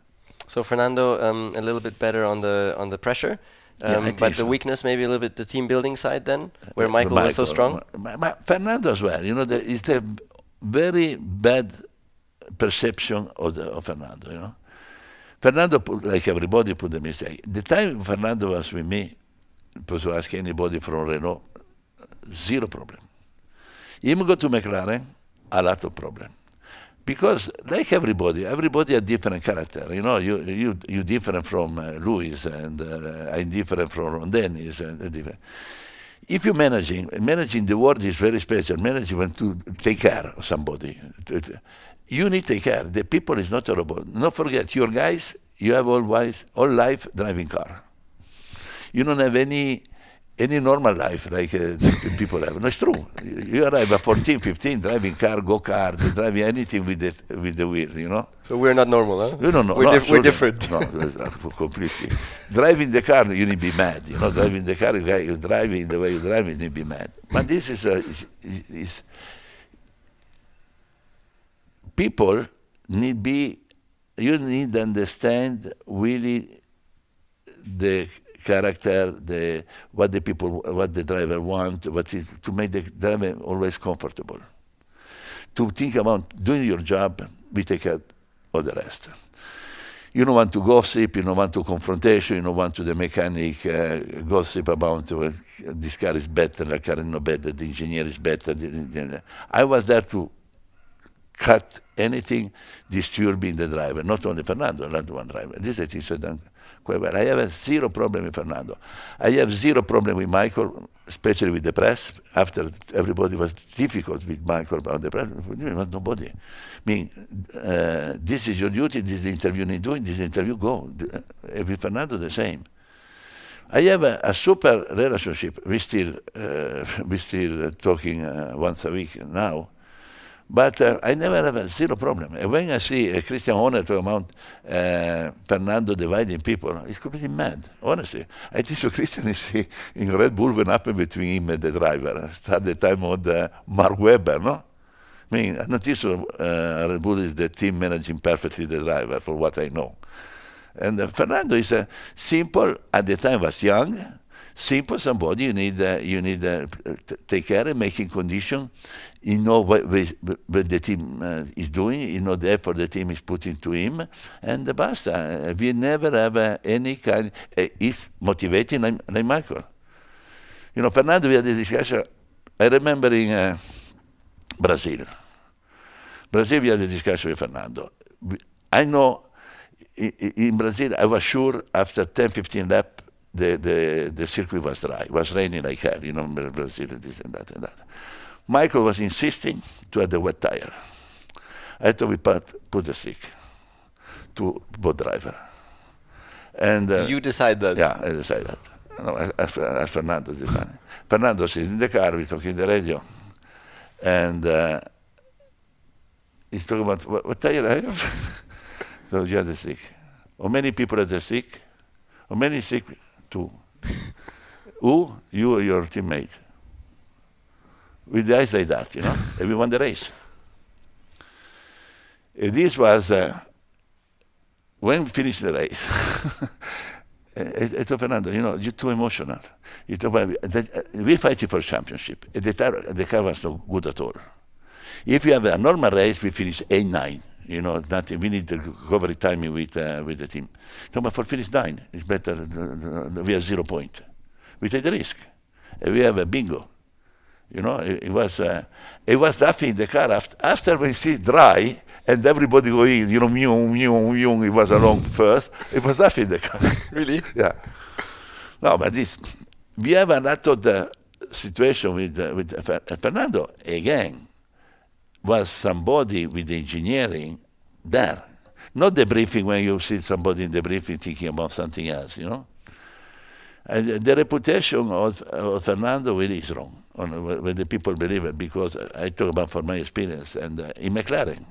So Fernando, um, a little bit better on the on the pressure, um, yeah, but the weakness maybe a little bit the team building side then, uh, where Michael, Michael, was so strong. Ma Fernando as well. You know, the, it's a very bad perception of, the, of Fernando. You know, Fernando put, like everybody put the mistake. The time Fernando was with me, to ask anybody from Renault, zero problem him go to McLaren, a lot of problem. Because like everybody, everybody a different character. You know, you you you different from uh, Louis, and uh, I'm different from Ron Dennis, and uh, different. If you're managing, managing the world is very special. Management to take care of somebody. You need to take care. The people is not a robot. Not forget, your guys, you have always all life driving car. You don't have any any normal life like uh, people have. No, it's true. You arrive at 14, 15, driving car, go kart, driving anything with the, with the wheel, you know? So we're not normal, huh? You don't know. We're, no, dif we're different. No, uh, uh, completely. driving the car, you need to be mad. You know, driving the car, you, you driving the way you drive you need to be mad. But this is, a, uh, is, is people need be, you need to understand really the character, the what the people, what the driver want, what is to make the driver always comfortable. To think about doing your job, we take care of the rest. You don't want to gossip, you don't want to confrontation, you don't want to the mechanic uh, gossip about this car is better, the car is no better, the engineer is better. I was there to cut anything disturbing the driver, not only Fernando, another one driver. This is done. I have zero problem with Fernando. I have zero problem with Michael, especially with the press. After everybody was difficult with Michael about the press, nobody. I mean, uh, this is your duty. This is the interview you doing. This interview go. Uh, with Fernando, the same. I have a, a super relationship. We still uh, we still talking uh, once a week now. But uh, I never have a zero problem. And when I see uh, Christian Horner talking about uh, Fernando dividing people, he's completely mad, honestly. I think so Christian is in Red Bull when happened between him and the driver. Start the time of the Mark Webber, no? I mean, I noticed so, uh, Red Bull is the team managing perfectly the driver, for what I know. And uh, Fernando is a uh, simple, at the time was young, simple somebody you need uh, you need uh, take care and making condition you know what, what the team uh, is doing you know the effort the team is putting to him and basta uh, we never have uh, any kind uh, is motivating like, like, michael you know fernando we had this discussion i remember in uh, brazil brazil we had a discussion with fernando i know in brazil i was sure after 10 15 laps the, the, the circuit was dry. It was raining like hell, you know, Brazil, this and that and that. Michael was insisting to have the wet tire. I thought we put, put the stick to both driver. And uh, You decide that? Yeah, I decide that. No, as, as Fernando decided. Fernando sitting in the car, we talking in the radio. And uh, he's talking about, what, what tire I have? so you have the stick. How many people at the stick? How many sick who? You or your teammate. With the eyes like that, you know, and we won the race. And uh, this was, uh, when we finished the race, I, I told Fernando, you know, you're too emotional. You that, uh, we're fighting for championship. the, the car was not good at all. If we have a normal race, we finish 8-9 you know that we need to cover time with uh, with the team. So, but for finish nine, it's better. Uh, uh, we have zero point. We take the risk. we have a bingo. You know, it, it was uh, it was laughing in the car after, after we see dry and everybody go in. You know, mew mew mew. It was along first. It was laughing in the car. really? yeah. No, but this we have a lot of the situation with uh, with uh, Fernando again was somebody with engineering there. Not the briefing when you see somebody in the briefing thinking about something else, you know. And the reputation of, of Fernando really is wrong on, when the people believe it, because I talk about from my experience and uh, in McLaren,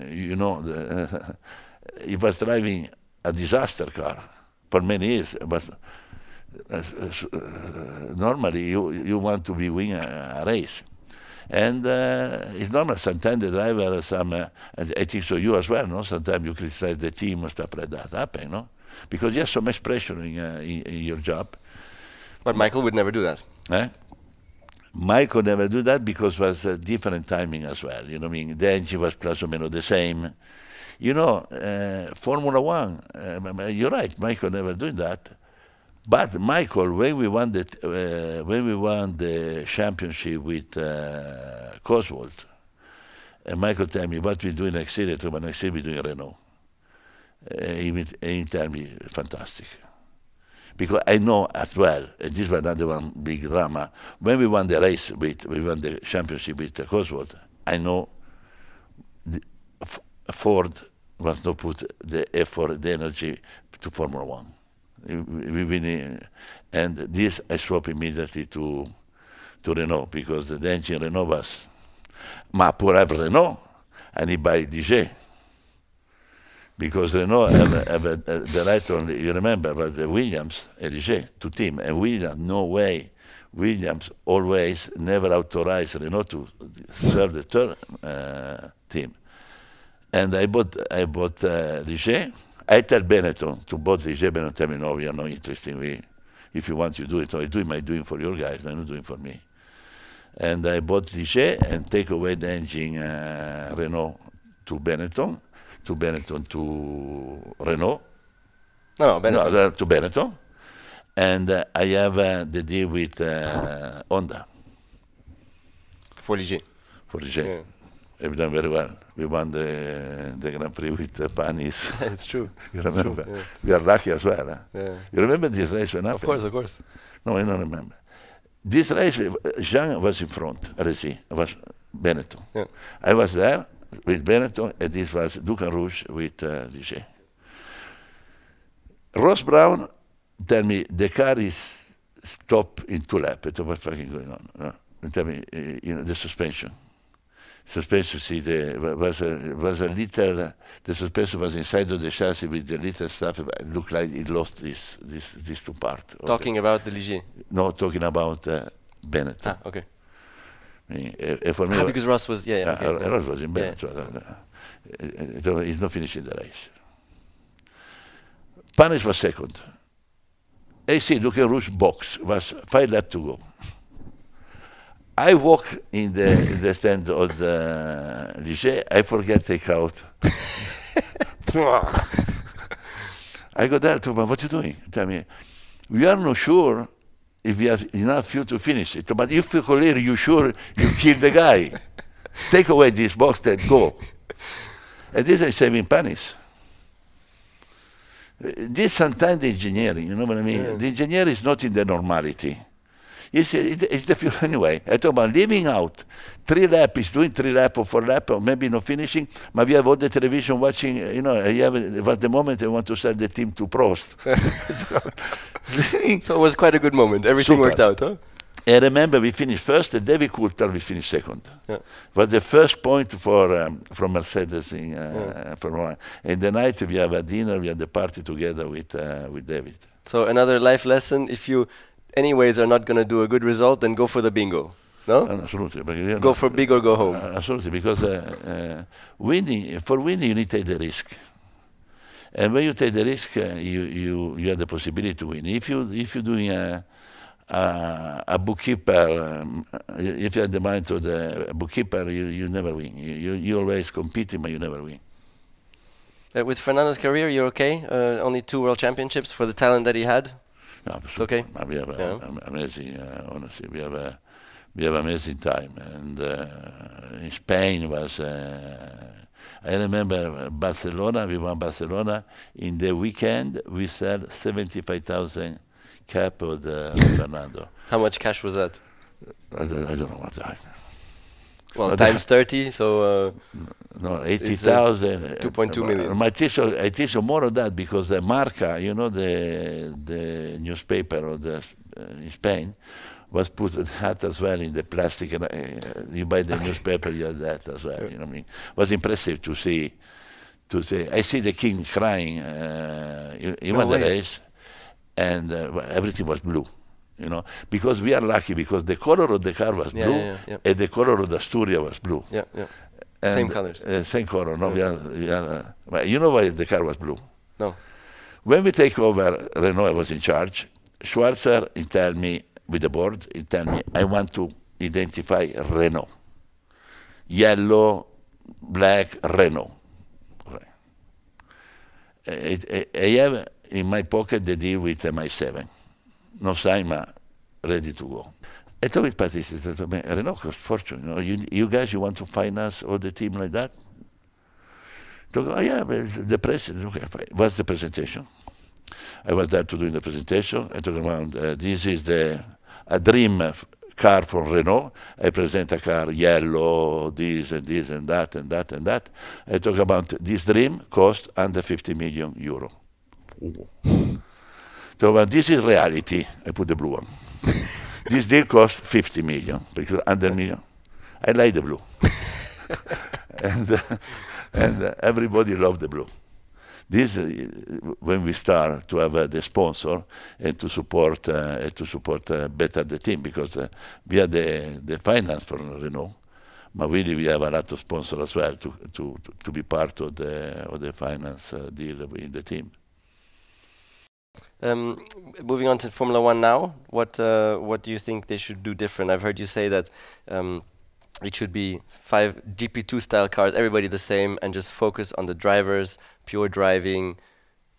uh, you know, the, he was driving a disaster car for many years, but uh, uh, normally you, you want to be winning a, a race. And uh, it's normal. Sometimes the driver, uh, some, uh, I think so. You as well, no? Sometimes you criticize the team and stuff like that. Happen, no? Because you have so much pressure in, uh, in, in your job. But Michael would never do that. Eh? Michael never do that because was a different timing as well. You know what I mean? Then she was plus or minus the same. You know, uh, Formula One. Uh, you're right. Michael never doing that but Michael, when we won the uh, when we won the championship with uh, Coswold, and uh, Michael told me what we do next year. I told him next year we do Renault. And uh, he, he told me fantastic. Because I know as well, and this was another one big drama. When we won the race with, we won the championship with uh, Cosworth, I know Ford was not put the effort, the energy to Formula One and this I swap immediately to to Renault because the engine Renault was. Ma pour have Renault, I need buy DJ because Renault have, have a, a, the right you remember, but the Williams, Elige, two team, and Williams, no way. Williams always never authorized Renault to serve the third uh, team. And I bought, I bought uh, Ligier, I tell Benetton to both the Jeben and tell me, no, we are not interested. We, if you want, you do it. So I do my doing for your guys, I'm not doing for me. And I bought J and take away the engine uh, Renault to Benetton, to Benetton to Renault. No, Benetton. No, uh, to Benetton. And uh, I have uh, the deal with uh, Honda. For J. For Ligier. Yeah we've done very well. We won the the Grand Prix with uh, Panis. it's true. you remember? True, yeah. We are lucky as well. eh? Yeah. You remember this race when happened? Of course, of course. No, I don't remember. This race, Jean was in front, Resi, was Benetton. Yeah. I was there with Benetton, and this was Ducan Rouge with uh, Ligier. Ross Brown tell me, the car is stopped in two laps. What going on? Huh? Tell me, uh, you know, the suspension suspension, see, the, was a, was a little, the suspension was inside of the chassis with the little stuff, and looked like it lost this, this, this two part. Talking the, about the Ligier? No, talking about uh, Bennett. Ah, okay. Uh, for me, ah, uh, because Ross was, yeah, yeah, uh, okay, uh, Ross was in Bennett. Yeah. Uh, eh, he's not finishing the race. Panis was second. AC Duke Rouge box was five laps to go. I walk in the, the stand of the uh, Lycée, I forget take out. I go there, to what you doing? Tell me, we are not sure if we have enough fuel to finish it. But if you clear, you sure you kill the guy. Take away this box, then go. And this I saving pennies. Paris. Uh, this sometimes the engineering, you know what I mean? Yeah. The engineer is not in the normality. It's, it's the fuel anyway. I talk about leaving out three laps, is doing three lap or four lap or maybe not finishing. But we have all the television watching. You know, I have it was the moment I want to sell the team to Prost. so it was quite a good moment. Everything Super. worked out, huh? I remember we finished first, and David Coulthard we finished second. Yeah. Was the first point for um, from Mercedes in uh, yeah. And the night we have a dinner, we had a party together with uh, with David. So another life lesson: if you anyways are not going to do a good result, then go for the bingo. No? Uh, absolutely. Go for big or go home. Uh, absolutely, because uh, uh, winning, for winning you need to take the risk. And when you take the risk, uh, you, you, you have the possibility to win. If, you, if you're doing a, a, a bookkeeper, um, uh, if you have the mind of the bookkeeper, you, you never win. You, you, you always compete, but you never win. with Fernando's career, you're okay? only two world championships for the talent that he had? Absolutely. It's okay. Uh, we have uh, yeah. amazing, uh, honestly, we have a we have amazing time. And in Spain was. I remember Barcelona, we won Barcelona. In the weekend, we sell 75,000 cap of the Fernando. How much cash was that? I, I don't know what time. Well, but times 30, so. Uh, no, uh, 80,000. 2.2 uh, million. I teach uh, more of that because the Marca, you know, the, the newspaper of the, uh, in Spain, was put that as well in the plastic. And, uh, you buy the newspaper, you have that as well. You know what I mean? It was impressive to see. To see, I see the king crying. Uh, he, he no won way. the race, and uh, everything was blue you know, because we are lucky because the color of the car was yeah, blue yeah, yeah, and the color of the Asturias was blue. Yeah, yeah. And same colors. Uh, same color. No, we are, we are, uh, you know why the car was blue? No. When we take over, Renault was in charge. Schwarzer he tell me with the board, he tell me I want to identify Renault, yellow, black Renault. Right. Uh, I, uh, I have in my pocket the deal with MI7 no Saima ready to go. I told Patrice, I said, Renoco's fortune, you, know, you, you guys, you want to finance all the team like that? So, oh yeah, but the president, okay, fine. What's the presentation? I was there to do the presentation. I told them, uh, this is the a dream car from Renault. I present a car yellow, this and this and that and that and that. I talk about this dream cost under 50 million euro. So well, this is reality. I put the blue one. this deal cost 50 million, because under million. I like the blue. and uh, and uh, everybody loved the blue. This, uh, when we start to have uh, the sponsor and to support uh, to support uh, better the team, because we are the, the finance for Renault, but really we have a lot of sponsors as well to, to, to be part of the, of the finance deal in the team. Um, moving on to Formula One now, what uh, what do you think they should do different? I've heard you say that um, it should be five GP2 style cars, everybody the same, and just focus on the drivers, pure driving,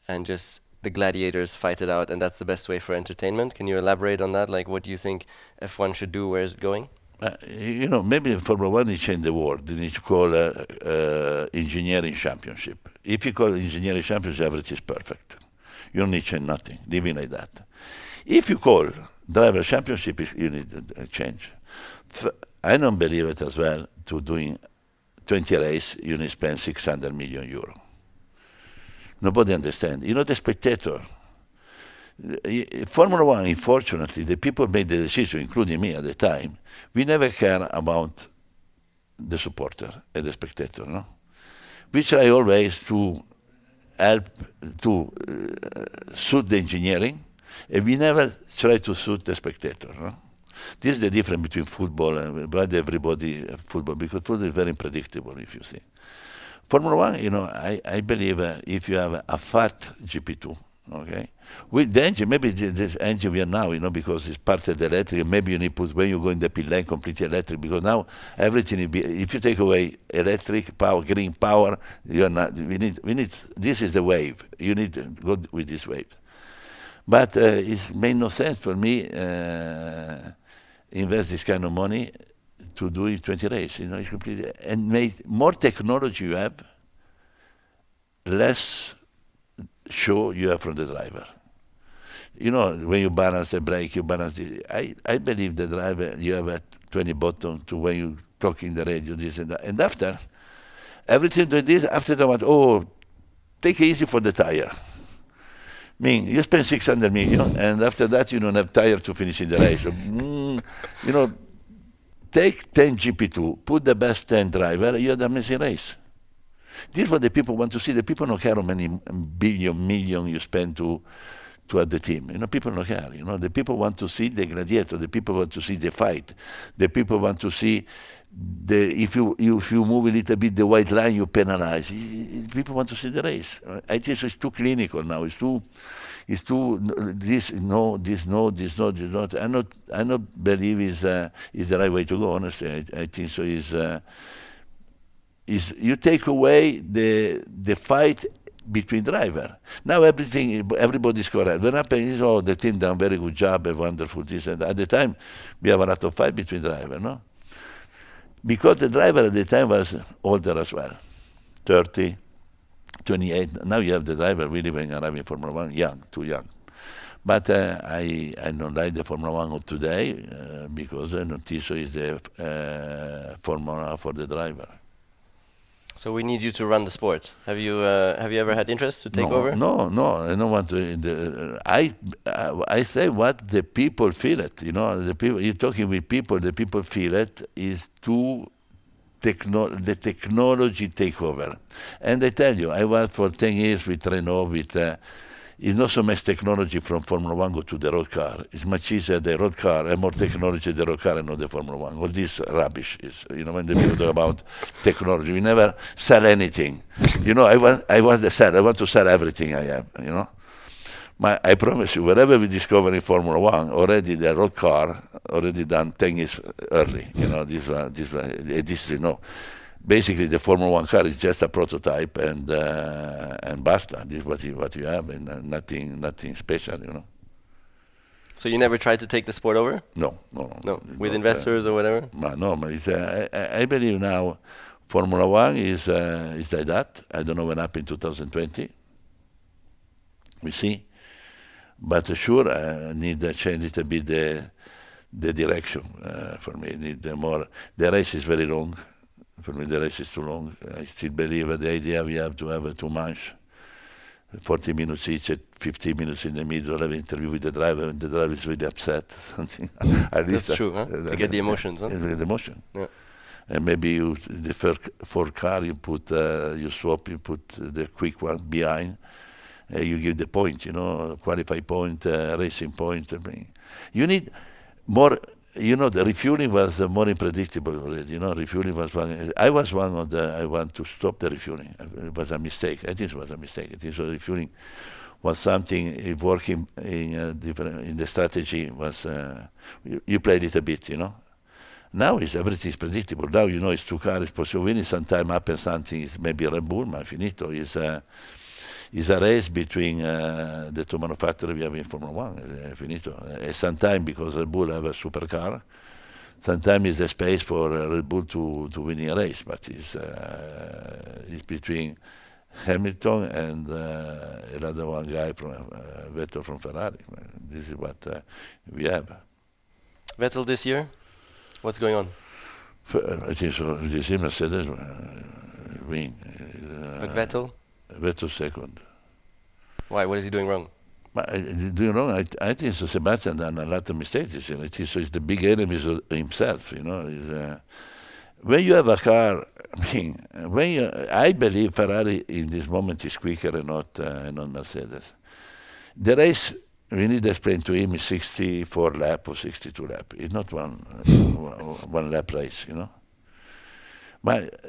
and just the gladiators fight it out, and that's the best way for entertainment. Can you elaborate on that? Like, what do you think F1 should do? Where is it going? Uh, you know, maybe in Formula One they change the word. They need to call uh, engineering championship. If you call engineering championship, everything is perfect you don't need change nothing, living like that. If you call driver championship, you need a change. I don't believe it as well to doing 20 races, you need to spend 600 million euro. Nobody understands. You're not a spectator. Formula One, unfortunately, the people made the decision, including me at the time, we never care about the supporter and the spectator, no? We try always to help to uh, suit the engineering, and we never try to suit the spectator. No? This is the difference between football and why everybody uh, football because football is very unpredictable. If you see Formula One, you know, I, I believe uh, if you have a fat GP2, okay, with the engine, maybe the, this engine we are now, you know, because it's part of the electric, maybe you need put when you go in the pit lane completely electric, because now everything, be, if you take away electric power, green power, you're not, we need, we need, this is the wave. You need to go with this wave. But uh, it made no sense for me uh, invest this kind of money to do it 20 race. You know, it's completely, and made more technology you have, less show you have from the driver you know, when you balance the brake, you balance the. I, I believe the driver, you have a 20 button to when you talk in the radio, this and that. And after, everything to this, after that, went, oh, take it easy for the tire. I mean, you spend 600 million, and after that, you don't have tire to finish in the race. mm, you know, take 10 GP2, put the best 10 driver, you have the amazing race. This is what the people want to see. The people don't care how many billion, million you spend to to other team. You know, people don't care. You know, the people want to see the gladiator. The people want to see the fight. The people want to see the if you, you if you move a little bit the white line, you penalize. People want to see the race. I think it's too clinical now. It's too it's too this no this no this no this not. I not I not believe is uh, is the right way to go. Honestly, I, I think so. Is uh, is you take away the the fight between driver. Now everything, everybody's correct. When happens is, oh, the team done very good job, a wonderful this and that. At the time, we have a lot of fight between driver, no? Because the driver at the time was older as well, 30, 28. Now you have the driver really when you arrive Formula One, young, too young. But uh, I, I don't like the Formula One of today uh, because uh, Notiso is the uh, formula for the driver. So we need you to run the sport. Have you uh, have you ever had interest to take no, over? No, no, I don't want to. The, I uh, I say what the people feel it. You know, the people you're talking with people. The people feel it is too. Techno the technology takeover, and I tell you, I was for ten years with Renault with. Uh, it's not so much technology from Formula One go to the road car. It's much easier the road car and more technology the road car and not the Formula One. All this rubbish is, you know, when they talk about technology, we never sell anything. you know, I want, I want to sell. I want to sell everything I have. You know. My, I promise you, wherever we discover in Formula One, already the road car already done ten years early. You know, this uh, this uh, this you know basically the Formula One car is just a prototype and uh, and basta. This is what you, what you have, and uh, nothing nothing special, you know. So you never tried to take the sport over? No, no, no. no with no, uh, investors uh, or whatever? No, no. It's, uh, I, I, believe now Formula One is uh, is like that. I don't know what happened in 2020. We see, but sure, I need to change it a bit the the direction for me. I need more. The race is very long for me, the race is too long. I still believe the idea we have to have too much. 40 minutes each, 15 minutes in the middle have an interview with the driver, and the driver is really upset. Something. At least That's true, uh, huh? to get the emotions. Huh? The emotion. Yeah. And maybe you, the first four car, you put, uh, you swap, you put the quick one behind. and you give the point, you know, qualify point, uh, racing point. You need more you know, the refueling was more unpredictable already. You know, refueling was one. I was one of the. I want to stop the refueling. It was a mistake. I think it was a mistake. I think so refueling was something eh, working in different in the strategy was. Uh, you, you, played it a bit, you know. Now is everything is predictable. Now you know it's two cars, it's possible. Sometimes happens something. It's maybe Red Bull, ma finito. It's uh, is a race between uh, the two manufacturers we have in Formula One. Uh, finito. Uh, sometimes because Red Bull have a supercar, sometimes is the space for Red Bull to, to win a race, but it's, uh, it's between Hamilton and uh, another one guy from uh, Vettel from Ferrari. This is what uh, we have. Vettel this year, what's going on? F- uh, this, uh, Mercedes win. but Vettel? Wait a second. Why? What is he doing wrong? Uh, doing wrong. I, I think a Sebastian done a lot of mistakes. You know, it is, so he's the big enemy is himself. You know, uh, when you have a car, I mean, when you, I believe Ferrari in this moment is quicker and not uh, and not Mercedes. The race we need to explain to him is 64 lap or 62 lap. It's not one, one, one lap race. You know. But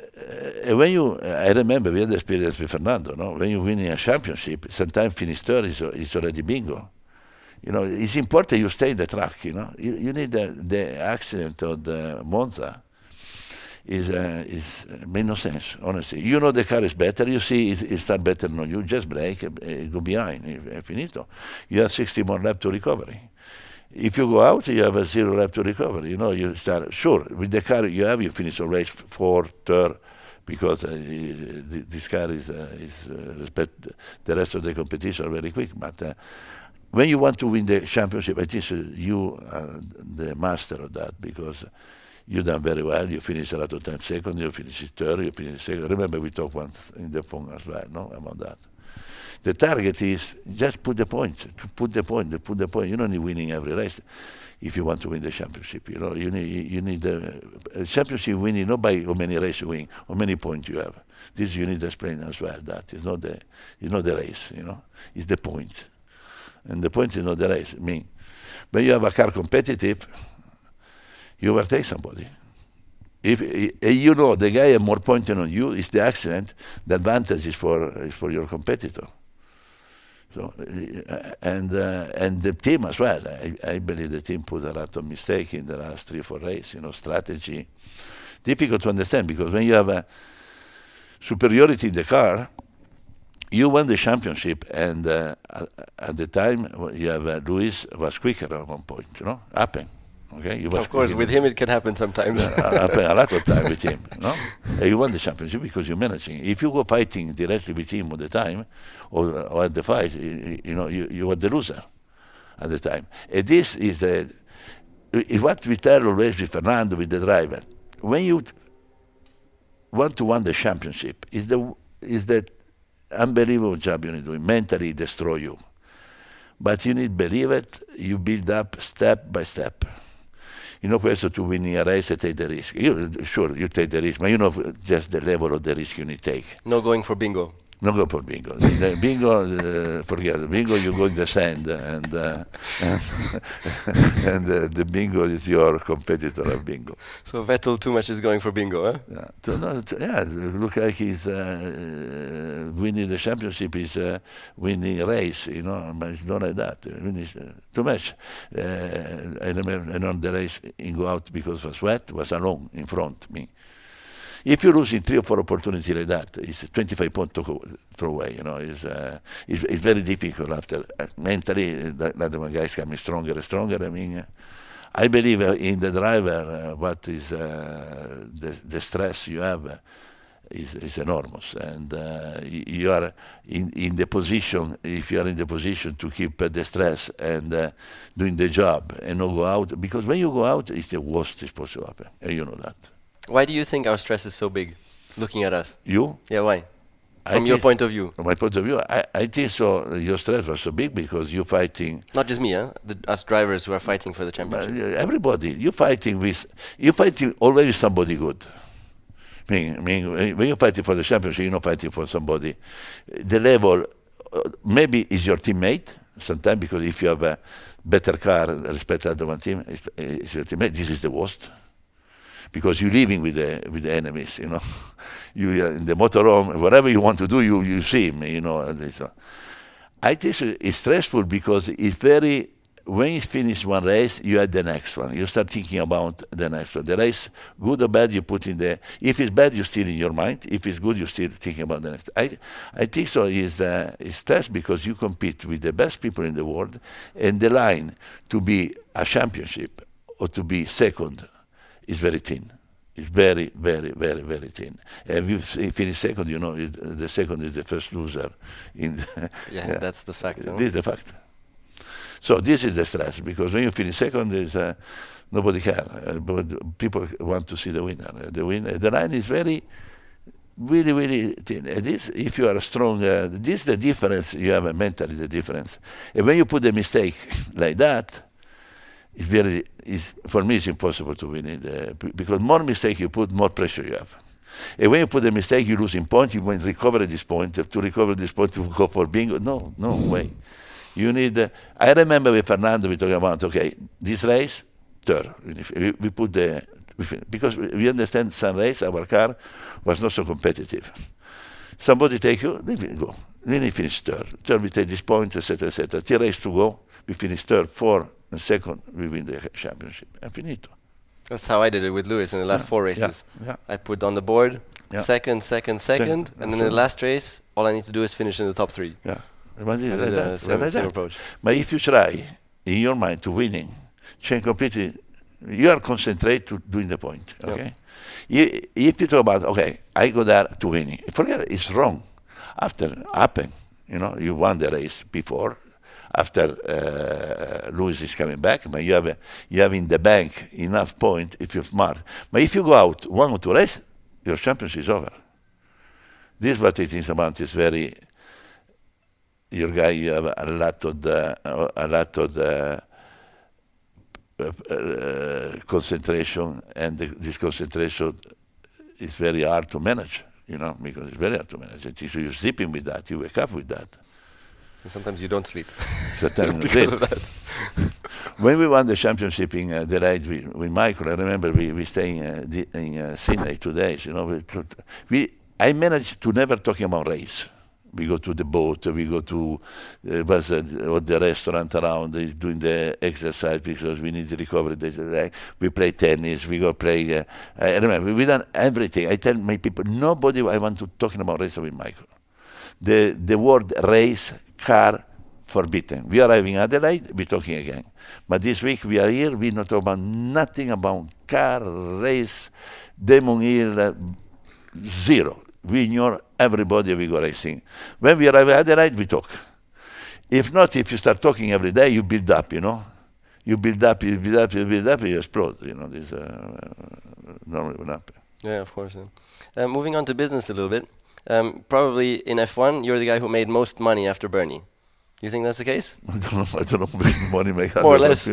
uh, when you, uh, I remember we had the experience with Fernando, no? When you win in a championship, sometimes finish third is, is already bingo. You know, it's important you stay in the track, you know. You, you need the, the accident of the Monza is, uh, is uh, no sense, honestly. You know the car is better, you see it, start better than no, you, just brake, go behind, finito. You have 60 more laps to recovery if you go out, you have a zero left to recover. You know, you start sure with the car you have, you finish a race fourth, third, because uh, this car is uh, is uh, respect the rest of the competition very quick. But uh, when you want to win the championship, I think uh, you are the master of that because you done very well. You finish a lot of time second, you finish third, you finish second. Remember, we talked once in the phone as well, no, about that. The target is just put the point, put the point, put the point. You don't need winning every race if you want to win the championship. You know, you need you need the championship winning not by how many races you win, how many points you have. This you need to explain as well. it's not the it's not the race. You know, it's the point, and the point is not the race. I mean, when you have a car competitive, you overtake somebody. If, eh, you know the guy has more points on you, it's the accident. The advantage is for is for your competitor. So, eh, and uh, and the team as well. I, I, believe the team put a lot of mistake in the last three four races. You know, strategy difficult to understand because when you have a superiority in the car, you won the championship, and uh, at, at, the time you have Luis was quicker at one point. You know, happened. Okay, of course, with him it can happen sometimes. uh, a lot of time with him, no? you won the championship because you're managing. If you go fighting directly with him all the time, or, or at the fight, you, you know, you, you are the loser at the time. And this is the is what we tell always with Fernando, with the driver. When you want to win the championship, is the is that unbelievable job you need to Mentally destroy you, but you need believe it. You build up step by step you know, person to win race, you take the risk. You, sure, you take the risk, but you know just the level of the risk you need to take. No going for bingo. No go for bingo. The bingo, uh, forget it. bingo. You go in the sand, and uh, and uh, the bingo is your competitor of bingo. So Vettel too much is going for bingo, huh? Eh? Yeah, no, yeah. Look like he's uh, winning the championship. He's uh, winning race, you know. But it's not like that. Uh, too much. I remember, on the race, in go out because of sweat. Was alone in front me. If you lose in three or four opportunities like that, it's 25 point to go, throw away. You know, it's, uh, it's, it's very difficult after. Uh, mentally, uh, that, that one guy is coming stronger and stronger. I mean, I believe in the driver, uh, what is uh, the, the stress you have is, is enormous, and uh, you are in, in the position. If you are in the position to keep uh, the stress and uh, doing the job and not go out, because when you go out, it's the worst is possible happen, and you know that. Why do you think our stress is so big, looking at us? You? Yeah, why? From I your point of view. From my point of view, I, I think so. Your stress was so big because you're fighting. Not just me, yeah. The, us drivers who are fighting for the championship. Uh, everybody, you're fighting with, you're fighting always with somebody good. I mean, I mean, when you're fighting for the championship, you're not fighting for somebody. The level uh, maybe is your teammate sometimes because if you have a better car, respect the other one team, it's, it's your teammate. This is the worst because you're living with the with the enemies. You know, you are in the motorhome, whatever you want to do, you you see him. You know, uh, I think it's stressful because it's very. When you finish one race, you have the next one. You start thinking about the next one. The race, good or bad, you put in there. If it's bad, you still in your mind. If it's good, you still thinking about the next. I, I think so. Is uh, is stress because you compete with the best people in the world, and the line to be a championship or to be second is very thin. It's very, very, very, very thin. And if you finish second, you know it, the second is the first loser. In the yeah, yeah, that's the fact. This is the fact. So this is the stress because when you finish second, there's uh, nobody care, uh, but people want to see the winner. Uh, the winner. The line is very, really, really thin. this, if you are strong, uh, this is the difference. You have mentally the difference. And when you put a mistake like that it's very, it's, for me, it's impossible to win it uh, because more mistake you put, more pressure you have. And when you put a mistake, you lose in point. You won't recover at this point. To recover this point, to go for bingo. No, no way. You need. Uh, I remember with Fernando, we talking about okay, this race, third. We, we put the because we understand some race, our car was not so competitive. Somebody take you, they will go. Then he finished third. Third, we take this point, etc., etc. Three race to go, we finish third, four, and second, we win the championship. And finito. That's how I did it with Lewis in the last yeah, four races. Yeah, yeah. I put on the board second, second, second, and then in the last race, all I need to do is finish in the top three. Yeah, like that, uh, same, like same approach. But if you try in your mind to winning, change completely. You are concentrated to doing the point. Okay. if you talk about okay, I go there to winning. Forget it, it's wrong. After happen, you know, you won the race before, after uh, Luis is coming back, but you have, you have in the bank enough point if you're smart. But if you go out one or two races, your championship is over. This what it is about is very your guy you have a lot of the, a lot of the uh, uh, concentration and the, this concentration is very hard to manage you know because it's very hard to manage it is you're sleeping with that you wake up with that and sometimes you don't sleep. Sometimes when we won the championship in uh, the ride with, with, Michael, I remember we, we stayed in, uh, in uh, Sydney two days. You know, we, we I managed to never talk about race. We go to the boat, we go to uh, was, uh, the restaurant around, uh, doing the exercise because we need to recover. This, that. We play tennis, we go play. Uh, I remember, we done everything. I tell my people, nobody I want to talking about race with Michael the, the word race car forbidden. We arrive in Adelaide, we're talking again. But this week we are here, we not talk about nothing about car, race, demon here, uh, zero. We ignore everybody we go racing. When we arrive in Adelaide, we talk. If not, if you start talking every day, you build up, you know. You build up, you build up, you build up, you explode. You know, this uh, normally would happen. Yeah, of course. Uh, moving on to business a little bit um, probably in F1, you're the guy who made most money after Bernie. You think that's the case? I don't know. I don't know. money make more or less.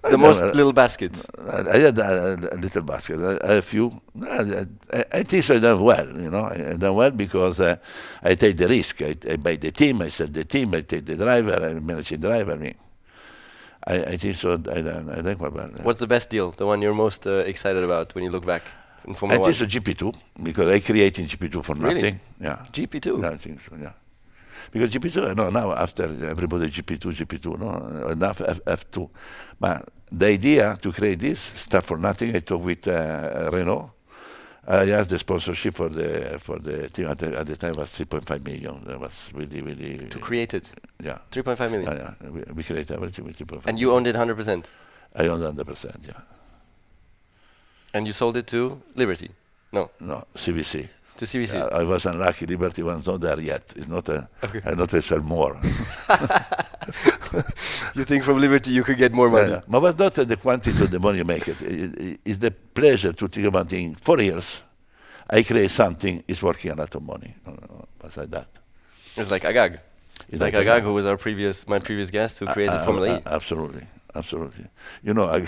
The most little baskets. I, I had a, a, little basket. a few. I, I, think I done well. You know, I, done well because uh, I take the risk. I, buy the team. I sell the team. I take the driver. I manage the driver. I mean, I, think so. I done. I think well. What's the best deal? The one you're most uh, excited about when you look back? in Formula It One? a GP2 because they created GP2 for Really? nothing. Yeah, GP2. nothing. So yeah, because GP2 no now after everybody GP2 GP2 no enough F, F2, but the idea to create this start for nothing. I talked with uh, Renault. I asked the sponsorship for the for the team at the, at the time was 3.5 million. That was really really To create it, yeah. 3.5 million. Yeah, yeah. We, we everything with 3.5. And you owned it 100%. I own 100 percent. Yeah. And you sold it to Liberty? No. No, CBC. To CBC. I was unlucky. Liberty was not there yet. It's not a. Okay. I'm not a sell more. you think from Liberty you could get more money? Yeah, yeah. But not the quantity of the money you make It, It's the pleasure to think about in four years, I create something. It's working a lot of money. It's like that. It's like Agag. It's like, like Agag, who was our previous, my previous guest, who created uh, Formula E. Absolutely absolutely. You know,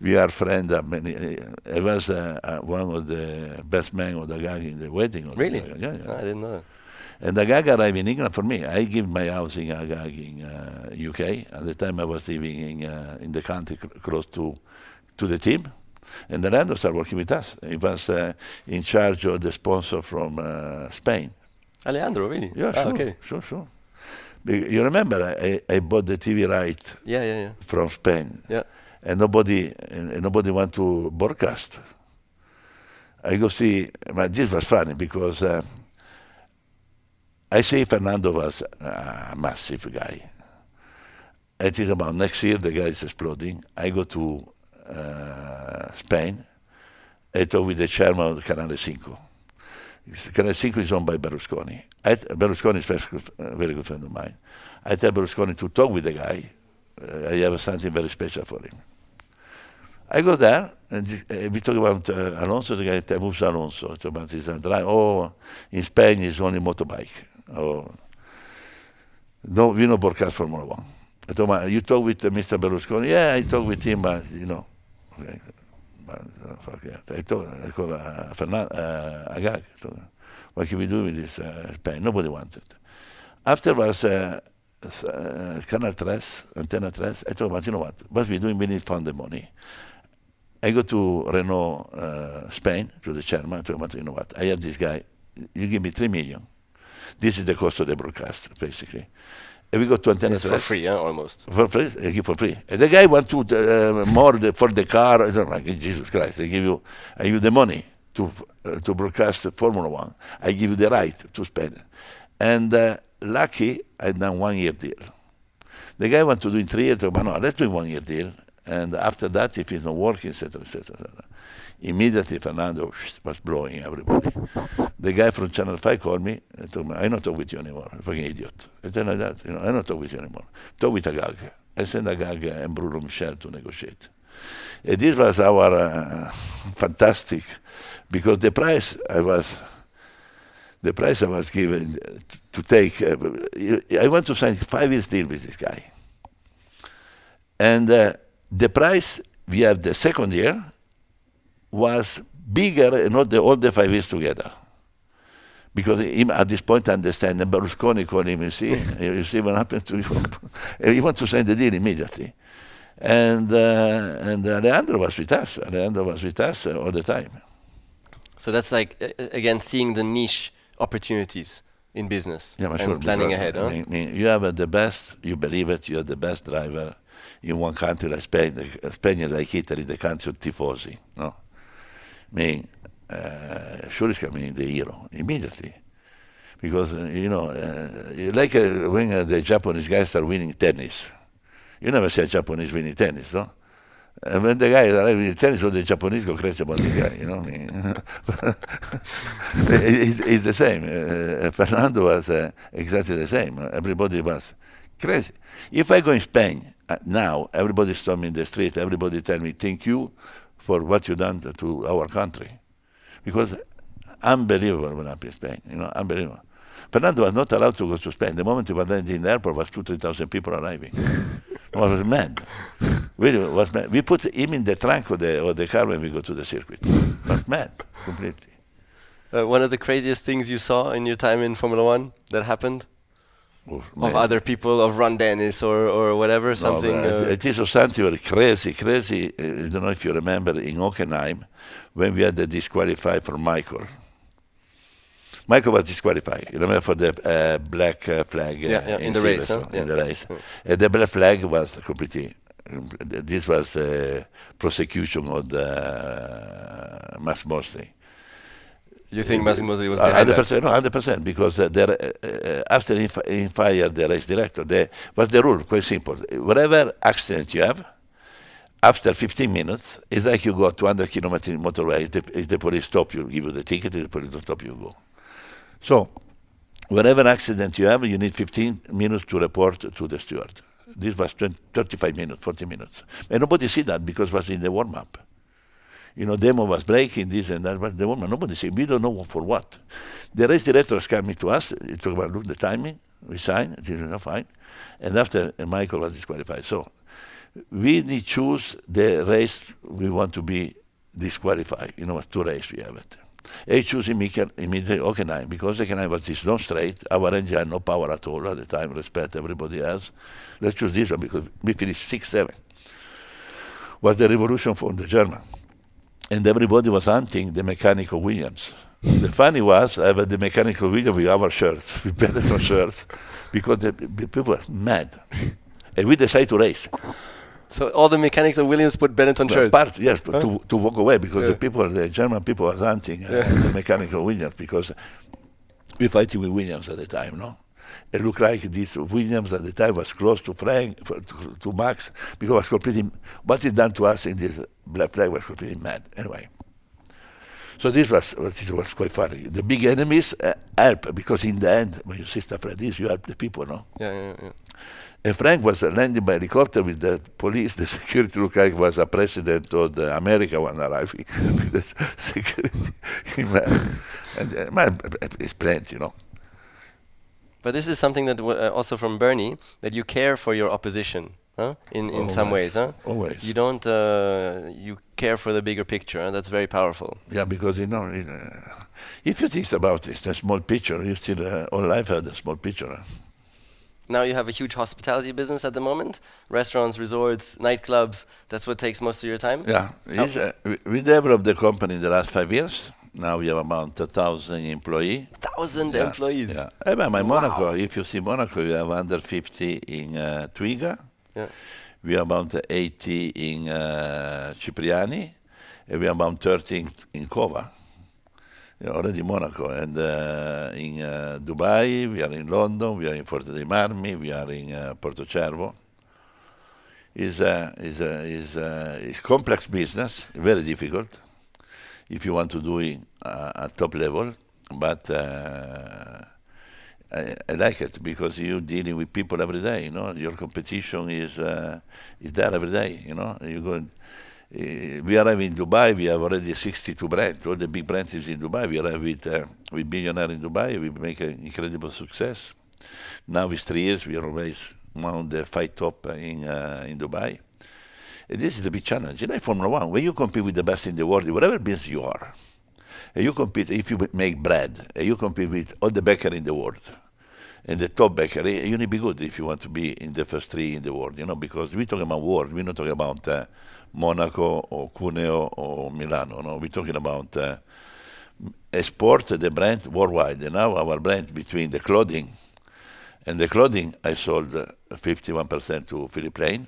we are friends. Many, I was uh, uh, one of the best men of gag in the wedding. really? The yeah, yeah. I didn't know. And And Agag arrived in England for me. I give my house in Agag uh, in uh, UK. At the time, I was living in uh, in the country close to to the team. And the landlords are working with us. He was uh, in charge of the sponsor from Spain. Alejandro, really? Yeah, ah, sure, ah, okay. sure, sure. You remember I, I bought the TV right yeah, yeah, yeah. from Spain. Yeah. And nobody and nobody want to broadcast. I go see, but this was funny because uh, I say Fernando was a massive guy. I think about next year the guy is exploding. I go to uh, Spain. I talk with the chairman of Canale 5 can I think is owned by Berlusconi. I, Berlusconi is a very good friend of mine. I tell Berlusconi to talk with the guy. Uh, I have something very special for him. I go there, and uh, we talk about uh, Alonso, the guy moves Alonso, talk about his uh, drive. Oh, in Spain, he's only motorbike. Oh, no, we do broadcast Formula One. I told him, you talk with uh, Mr. Berlusconi? Yeah, I talk with him, but, you know. Okay. I told I called uh, Fernand, uh, Told, what can we do with this uh, Spain? Nobody wanted. After was uh, uh, Canal 3, Antena 3, I told about, you know what, what we do, we need to fund the money. I go to Renault uh, Spain, to the chairman, I told about, you know what, I have this guy, you give me 3 million. This is the cost of the broadcast, basically. And we go to antenna for free, yeah, almost. For free, they give for free. And the guy wants to uh, more the, for the car. I don't like Jesus Christ. I give you, I give you the money to uh, to broadcast Formula One. I give you the right to spend. And uh, lucky, I done one year deal. The guy wants to do in three years. But no, let's do one year deal. And after that, if it's not working, etc., etc., etc. Immediately, Fernando was blowing everybody. The guy from Channel 5 called me and told me, I don't talk with you anymore, I'm fucking idiot. I tell like that, you know, I don't talk with you anymore. Talk with Agag. I sent Agag and Bruno Michel to negotiate. And this was our uh, fantastic, because the price I was the price I was given to take. Uh, I want to sign five years deal with this guy. And uh, the price we have the second year was bigger not the, all the five years together. Because him at this point I understand, and Berlusconi called him, you see, you see what happened to Europe. he wants to sign the deal immediately. And, uh, and Alejandro was with us. Alejandro was with us uh, all the time. So that's like, again, seeing the niche opportunities in business yeah, and sure, planning ahead. Huh? I mean, you have the best, you believe it, you're the best driver in one country like Spain, Spain like Italy, the country of tifosi. No? mean, uh, Shuriska meaning the hero immediately. Because, uh, you know, uh, like uh, when uh, the Japanese guys start winning tennis. You never see a Japanese winning tennis, no? And when the guy arrived in tennis, all the Japanese go crazy about the guy, you know what I mean? it's, it's, the same. Uh, Fernando was uh, exactly the same. Everybody was crazy. If I go in Spain now, everybody me in the street, everybody tell me, thank you for what you done to our country. Because unbelievable what happened in Spain, you know, unbelievable. Fernando was not allowed to go to Spain. The moment he was in the airport was two, three thousand people arriving. I was mad. We was mad. We put him in the trunk of the, of the car when we go to the circuit. was mad, completely. Uh, one of the craziest things you saw in your time in Formula One that happened? of, of other people of Ron Dennis or, or whatever something. No, uh, it is a something very crazy, crazy. Uh, I don't know if you remember in Hockenheim when we had the disqualify for Michael. Michael was disqualified. You remember for the uh, black uh, flag yeah, yeah, in, uh, in, the race, huh? in the race. Mm. the black flag was completely. This was the prosecution of the mass mostly. You think Massimo was uh, behind 100%, that? No, 100%, because uh, there, uh, uh, after he, he fired the race director, they, was the rule, quite simple. Whatever accident you have, after 15 minutes, it's like you go 200 kilometers in motorway. If the, if the, police stop you, give you the ticket. If the police don't stop you, go. So, whatever accident you have, you need 15 minutes to report to the steward. This was 20, 35 minutes, 40 minutes. And nobody see that because it was in the warm-up you know, demo was breaking this and that, but the woman, nobody said, we don't know for what. The race director is coming to us, he talked about, look, the timing, we sign, it is not fine. And after uh, Michael was disqualified. So we need choose the race we want to be disqualified. You know, two races we have it. I choose immediately nine because nine was this not straight. Our engine had no power at all at the time, respect everybody else. Let's choose this one because we finished 6 7. Was the revolution from the German and everybody was hunting the mechanical Williams. the funny was, I had the mechanical Williams with our shirts, with Benetton shirts, because the, the people were mad. and we decided to race. So all the mechanics of Williams put Benetton shirts. Part, yes, huh? to, to walk away because yeah. the people, the German people, were hunting uh, the mechanical Williams because we fighting with Williams at the time, no it looked like this Williams at the time was close to Frank, to, Max, because was completely, what he done to us in this black flag was completely mad. Anyway. So this was this was quite funny. The big enemies uh, help because in the end, when you see stuff like this, you help the people, no? Yeah, yeah, yeah. And Frank was landing by helicopter with the police. The security looked like was a president of the America when arriving. with the security, and uh, man, it's plenty, you know. But this is something that uh, also from Bernie that you care for your opposition. Huh? In in Always. some ways, huh? Always. You don't. Uh, you care for the bigger picture, and huh? that's very powerful. Yeah, because you know, it, uh, if you think about it, the small picture, you still uh, all life had a small picture. Now you have a huge hospitality business at the moment, restaurants, resorts, nightclubs. That's what takes most of your time. Yeah, oh. uh, we, we developed the company in the last five years. Now we have about 1,000 employees. 1,000 yeah. employees? Yeah. Hey, eh, by wow. Monaco, if you see Monaco, we have under 50 in uh, Twiga. Yeah. We have about 80 in uh, Cipriani. And we have about 30 in, in Cova. Yeah, already Monaco. And uh, in uh, Dubai, we are in London, we are in Forte dei Marmi, we are in uh, Porto Cervo is a, uh, is a, uh, is a, uh, is complex business, very difficult if you want to do it uh, at top level. But uh, I, I, like it because you're dealing with people every day. You know, your competition is uh, is there every day. You know, you go. Uh, we arrive in Dubai. We have already 62 brands. All the big brands is in Dubai. We arrive with uh, with billionaire in Dubai. We make an incredible success. Now with three years, we are always among the five top in uh, in Dubai this is the big challenge. you know. Formula One, when you compete with the best in the world, whatever business you are, you compete, if you make bread, you compete with all the bakery in the world. And the top bakery, you need to be good if you want to be in the first three in the world, you know, because we're talking about world, we're not talking about uh, Monaco or Cuneo or Milano, no, we're talking about uh, export the brand worldwide. And now our brand between the clothing and the clothing, I sold 51% uh, to Philip Lane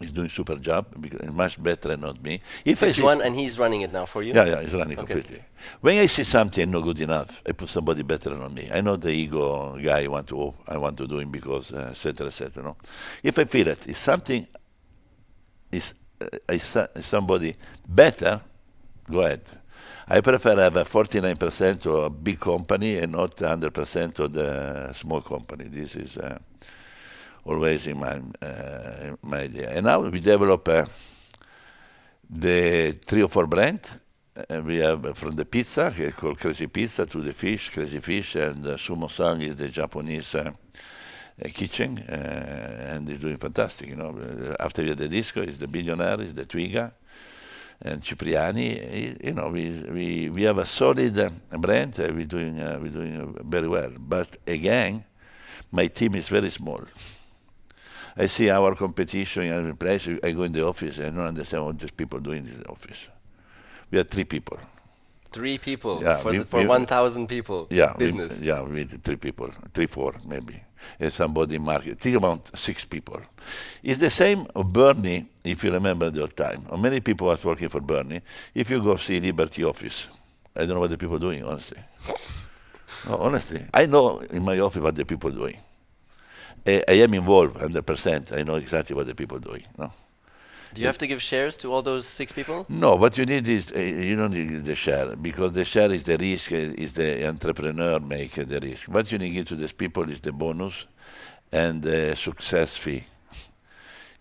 He's doing super job, much better than not me. If one, and he's running it now for you. Yeah, yeah, he's running okay. completely. When I see something not good enough, I put somebody better than me. I know the ego guy I want to, I want to do him because etc. Uh, etc. Et, cetera, et cetera, no? If I feel it, if something is uh, is uh, somebody better, go ahead. I prefer have a 49% of a big company and not 100% of the small company. This is. Uh, always in my uh, my idea. And now we develop uh, the three or four brand. we have uh, from the pizza called Crazy Pizza to the fish, Crazy Fish, and uh, Sumo San is the Japanese uh, uh, kitchen, and is doing fantastic. You know, after the disco is the billionaire, is the Twiga, and Cipriani. Eh, you know, we we, we have a solid brand. we doing we're doing very well. But again, my team is very small. I see our competition in other place. I go in the office. I don't understand what these people doing in the office. We are three people. Three people yeah, for, we, for we, 1,000 people yeah, business. We, yeah, three people, three, four maybe. And somebody market. Think about six people. It's the same of Bernie, if you remember the old time. Many people was working for Bernie. If you go see Liberty office, I don't know what the people doing, honestly. no, oh, honestly. I know in my office what the people doing. I, I am involved 100%. I know exactly what the people are doing. No? Do you have to give shares to all those six people? No, what you need is uh, you don't need the share because the share is the risk, eh, is the entrepreneur make the risk. What you need to these people is the bonus and the success fee.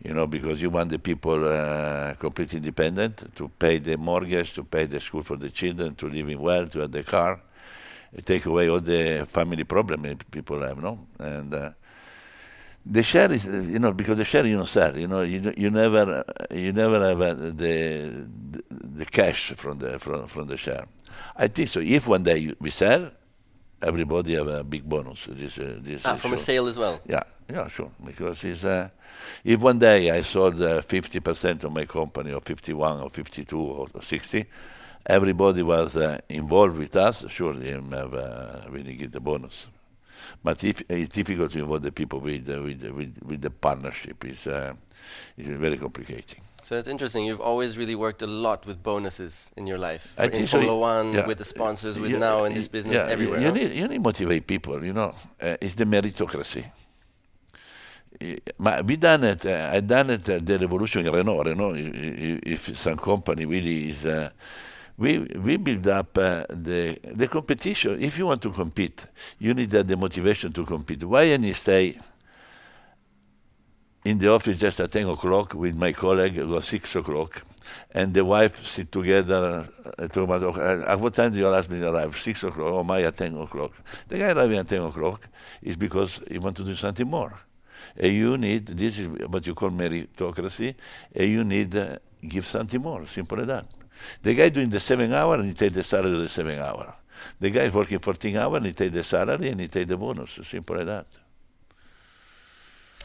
You know, because you want the people uh, completely independent to pay the mortgage, to pay the school for the children, to live in well, to have the car, take away all the family problem eh, people have, no? And uh, the share is you know because the share you don't sell you know you you never you never have uh, the, the cash from the from from the share. I think so. If one day we sell, everybody have a big bonus. This uh, this ah, from sure. a sale as well. Yeah, yeah, sure. Because it's uh, if one day I sold uh, fifty percent of my company, or fifty-one, or fifty-two, or sixty. Everybody was uh, involved with us. Sure, they have, uh, we really get the bonus. But if, it's difficult to involve the people with, uh, with, with, with the partnership. is uh, very complicating. So it's interesting. You've always really worked a lot with bonuses in your life. I in Formula so One, yeah. with the sponsors, with yeah, now in this business, yeah, everywhere. You, no? need, you need motivate people, you know. Uh, it's the meritocracy. But we done it, uh, I done it at uh, the revolution in Renault. Renault, if some company really is uh, we, we build up uh, the, the competition. If you want to compete, you need uh, the motivation to compete. Why any stay in the office just at 10 o'clock with my colleague, it was 6 o'clock, and the wife sit together uh, at, at what time do your husband arrive? 6 o'clock, or oh, my at 10 o'clock. The guy arriving at 10 o'clock is because he want to do something more. And uh, you need, this is what you call meritocracy, and uh, you need uh, give something more, simple as that. The guy doing the seven hour and he take the salary of the seven hour. The guy is working 14 hours and he take the salary and he take the bonus. Simple as that.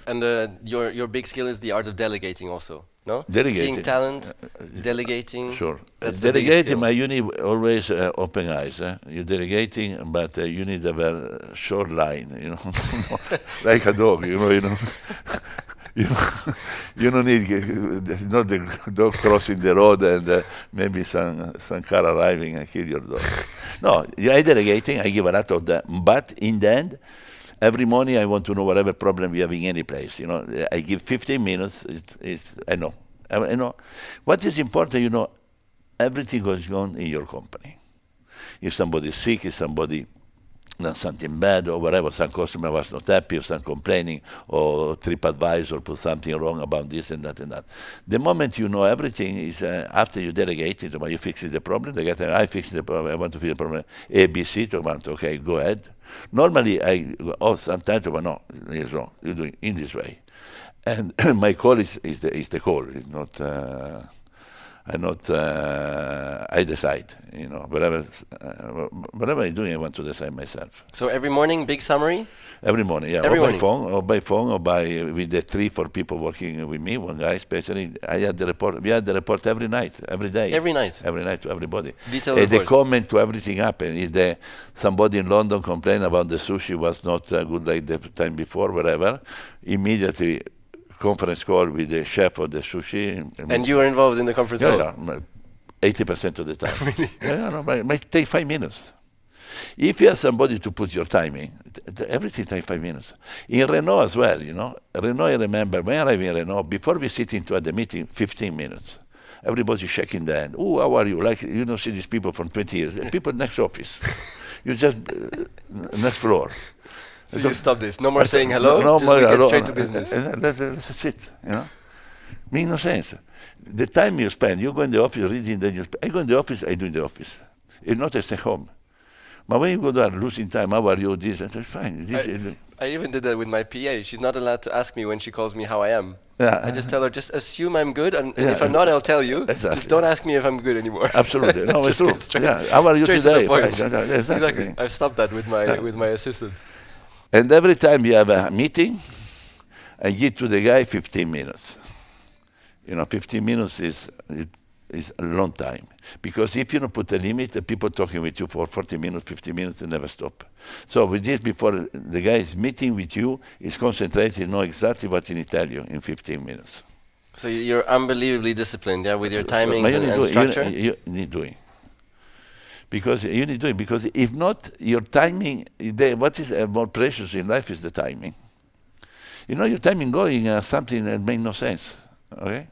And uh, your your big skill is the art of delegating also, no? Delegating. Seeing talent, uh, delegating. Sure. That's delegating, my you need always uh, open eyes. Eh? You're delegating, but uh, you need a short line, you know, like a dog, you know, you know. you, you don't need not the dog crossing the road and uh, maybe some some car arriving and kill your dog. no, I delegating. I give a lot of that, but in the end. Every morning I want to know whatever problem we have in any place. You know, I give 15 minutes. It, it, I know. I, I know. What is important, you know, everything goes on in your company. If somebody is sick, if somebody something bad or whatever, some customer was not happy, or some complaining, or TripAdvisor put something wrong about this and that and that. The moment you know everything is uh, after you delegate it, you fix the problem, they get, I fix the problem, I want to fix the problem, A, B, C, to want, okay, go ahead. Normally, I, oh, sometimes, but no, it's wrong, you do it in this way. And my call is, is, the, is the call, it's not... Uh, I not uh, I decide. You know, whatever uh, whatever I do, I want to decide myself. So every morning, big summary. Every morning, yeah. Every or morning. by phone, or by phone, or by uh, with the three four people working with me. One guy especially. I had the report. We had the report every night, every day. Every night. Every night to everybody. Detailed and report. They comment to everything happened. If the, somebody in London complained about the sushi was not good like the time before, whatever, immediately conference call with the chef of the sushi. And, you were involved in the conference call? Yeah, 80% of the time. really? Yeah, no, it might take five minutes. If you have somebody to put your time in, everything takes five minutes. In Renault as well, you know. Renault, I remember when I arrived in Renault, before we sit into the meeting, 15 minutes. Everybody's shaking their hand. Oh, how are you? Like, you don't see these people from 20 years. people next office. you just, uh, next floor. So you stop this. No more saying hello. No, just more get hello. straight to business. Eh, eh, that's, that's it. You know, make no sense. The time you spend, you go in the office reading the newspaper. I go in the office. I do in the office. It's not, as a home. But when you go there, losing time, how are you? This and that's fine. This I, I even did that with my PA. She's not allowed to ask me when she calls me how I am. Yeah. I just tell her, just assume I'm good, and yeah, if I'm not, I'll tell you. Exactly. Just don't ask me if I'm good anymore. Absolutely, no, it's true. Yeah. How are you today? To exactly. exactly. I've stopped that with my with my assistant. And every time you have a meeting, I give to the guy 15 minutes. You know, 15 minutes is, is a long time. Because if you don't put a limit, the people talking with you for 40 minutes, 50 minutes, they never stop. So with this, before the guy is meeting with you, is concentrated, know exactly what he need tell you in 15 minutes. So you're unbelievably disciplined, yeah, with your timings so and, and, structure? You, you need doing because you need to do it. Because if not, your timing, they, what is uh, more precious in life is the timing. You know, your timing going uh, something that makes no sense, okay?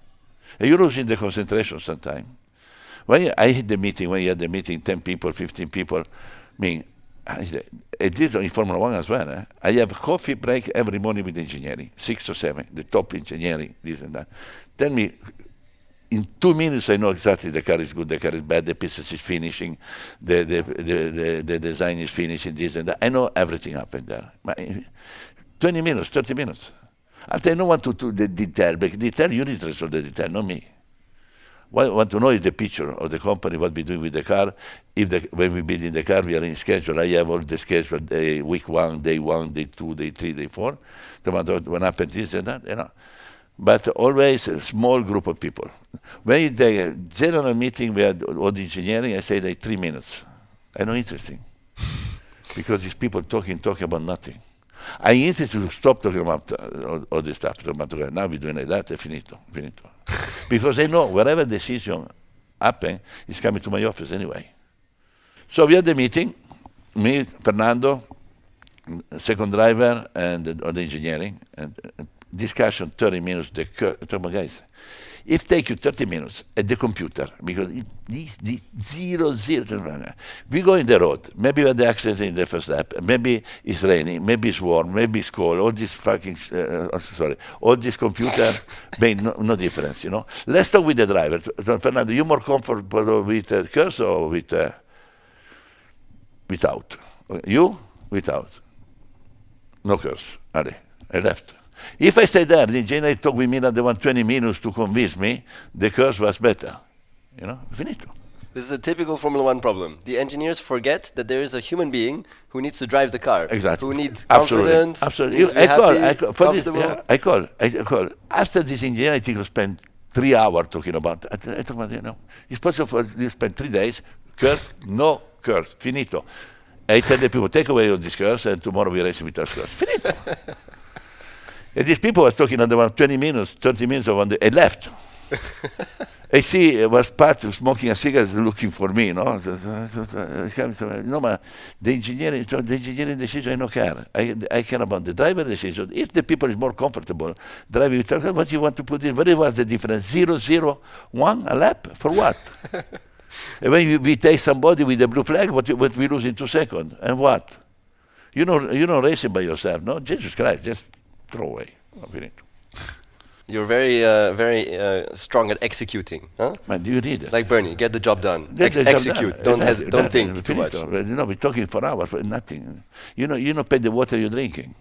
And you're losing the concentration sometimes. When you, I had the meeting, when you had the meeting, 10 people, 15 people, I mean, it is in Formula One as well. Eh? I have coffee break every morning with engineering, six or seven, the top engineering, this and that. Tell me, in two minutes I know exactly the car is good, the car is bad, the pieces is finishing, the the, the, the, the design is finishing, this and that. I know everything happened there. My, 20 minutes, 30 minutes. After I don't want to do the detail, but detail, you need resolve the detail, not me. What I want to know is the picture of the company, what we're doing with the car. If the, when we're building the car, we are in schedule. I have all the schedule, day, week one, day one, day two, day three, day four. The one what happened this and that, you know but always a small group of people. When the general meeting we had the engineering, I say like three minutes. I know interesting. because these people talking, talking about nothing. I insist to stop talking about all, uh, all this stuff. Now we're doing like that, finito, finito. because I know whatever decision happen, it's coming to my office anyway. So we had the meeting, me, Fernando, second driver, and all the engineering, and, and uh, discussion 30 minutes, the thermal guys, it take you 30 minutes at the computer because it, this, this zero, zero, we go in the road, maybe we had the accident in the first lap, maybe it's raining, maybe it's warm, maybe it's cold, all this fucking, uh, uh, sorry, all this computer made no, no, difference, you know. Let's talk with the driver. So, Fernando, you more comfortable uh, with uh, cursor or with, uh, without? You? Without. No curse. Allez, I left. If I stay there, the engineer talk with me want 20 minutes to convince me the curse was better. You know, finito. This is a typical Formula One problem. The engineers forget that there is a human being who needs to drive the car. Exactly. Who needs Absolutely. confidence. Absolutely. Needs I, call, happy, I, call, for this, yeah, I call. I call. After this engineer, I think I spent three hours talking about. I, I talk about you know, it's possible for you spend three days. Curse, no curse, finito. I tell the people, take away all this curse, and tomorrow we race with our curse. Finito. And these people was talking and they one 20 minutes, 30 minutes of under, and left. I see it was Pat smoking a cigarette looking for me, you know. No, but the engineer, the engineering decision I don't care. I, I care about the driver decision. If the people is more comfortable driving with truck, what you want to put in, what was the difference? Zero, zero, one, a lap? For what? and when we, take somebody with a blue flag, what, what we lose in two seconds, and what? You know, you know racing by yourself, no? Jesus Christ, just throwaway of it. You're very, uh, very uh, strong at executing. Huh? do you read it? Like Bernie, get the job done. Ex the job execute. Done. Don't, exactly. don't think too much. You know, we're talking for hours for nothing. You know, you know, pay the water you're drinking.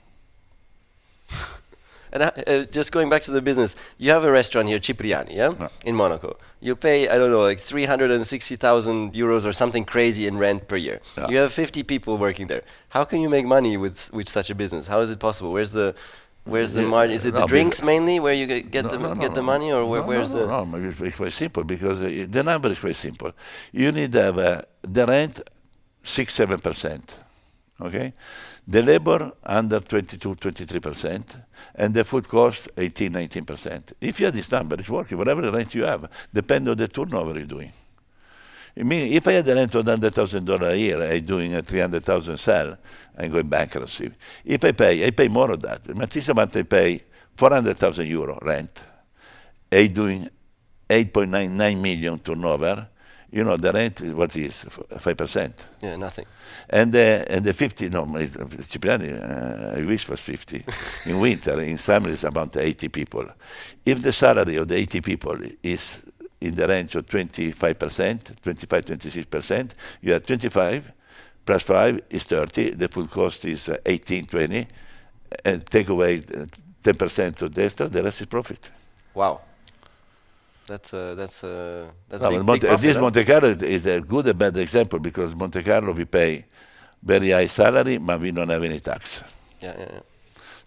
and uh, uh, just going back to the business, you have a restaurant here, Cipriani, yeah, no. in Monaco. You pay, I don't know, like 360,000 euros or something crazy in rent per year. No. You have 50 people working there. How can you make money with with such a business? How is it possible? Where's the Where's the yeah, margin? Is it no, the drinks mainly where you get no, the no, get the money, or where, where's the? No, no, it's very simple because uh, the number is very simple. You need to have uh, the rent six seven percent, okay, the labor under 22 23 percent, and the food cost 18 19 percent. If you have this number, it's working. Whatever rent you have, depend on the turnover you're doing. I mean, if I had a rent of $100,000 a year, I'm doing a 300,000 sale and in bankruptcy. If I pay, I pay more of that. Matisse I pay 400,000 euro rent. I doing 8.99 million turnover. You know, the rent is what is, 5%. Yeah, nothing. And the, and the 50, no, Cipriani, uh, I wish was 50. in winter, in summer, it's about 80 people. If the salary of the 80 people is in the range of 25%, 25, 26%, you have 25 plus 5 is 30, the food cost is uh, 18, 20, and take away 10% uh, of the extra, the rest is profit. Wow. That's uh, a, that's that's no, big, Monte, big profit, This huh? Monte Carlo is a good and bad example because Monte Carlo we pay very high salary, but we don't have any tax. Yeah, yeah, yeah.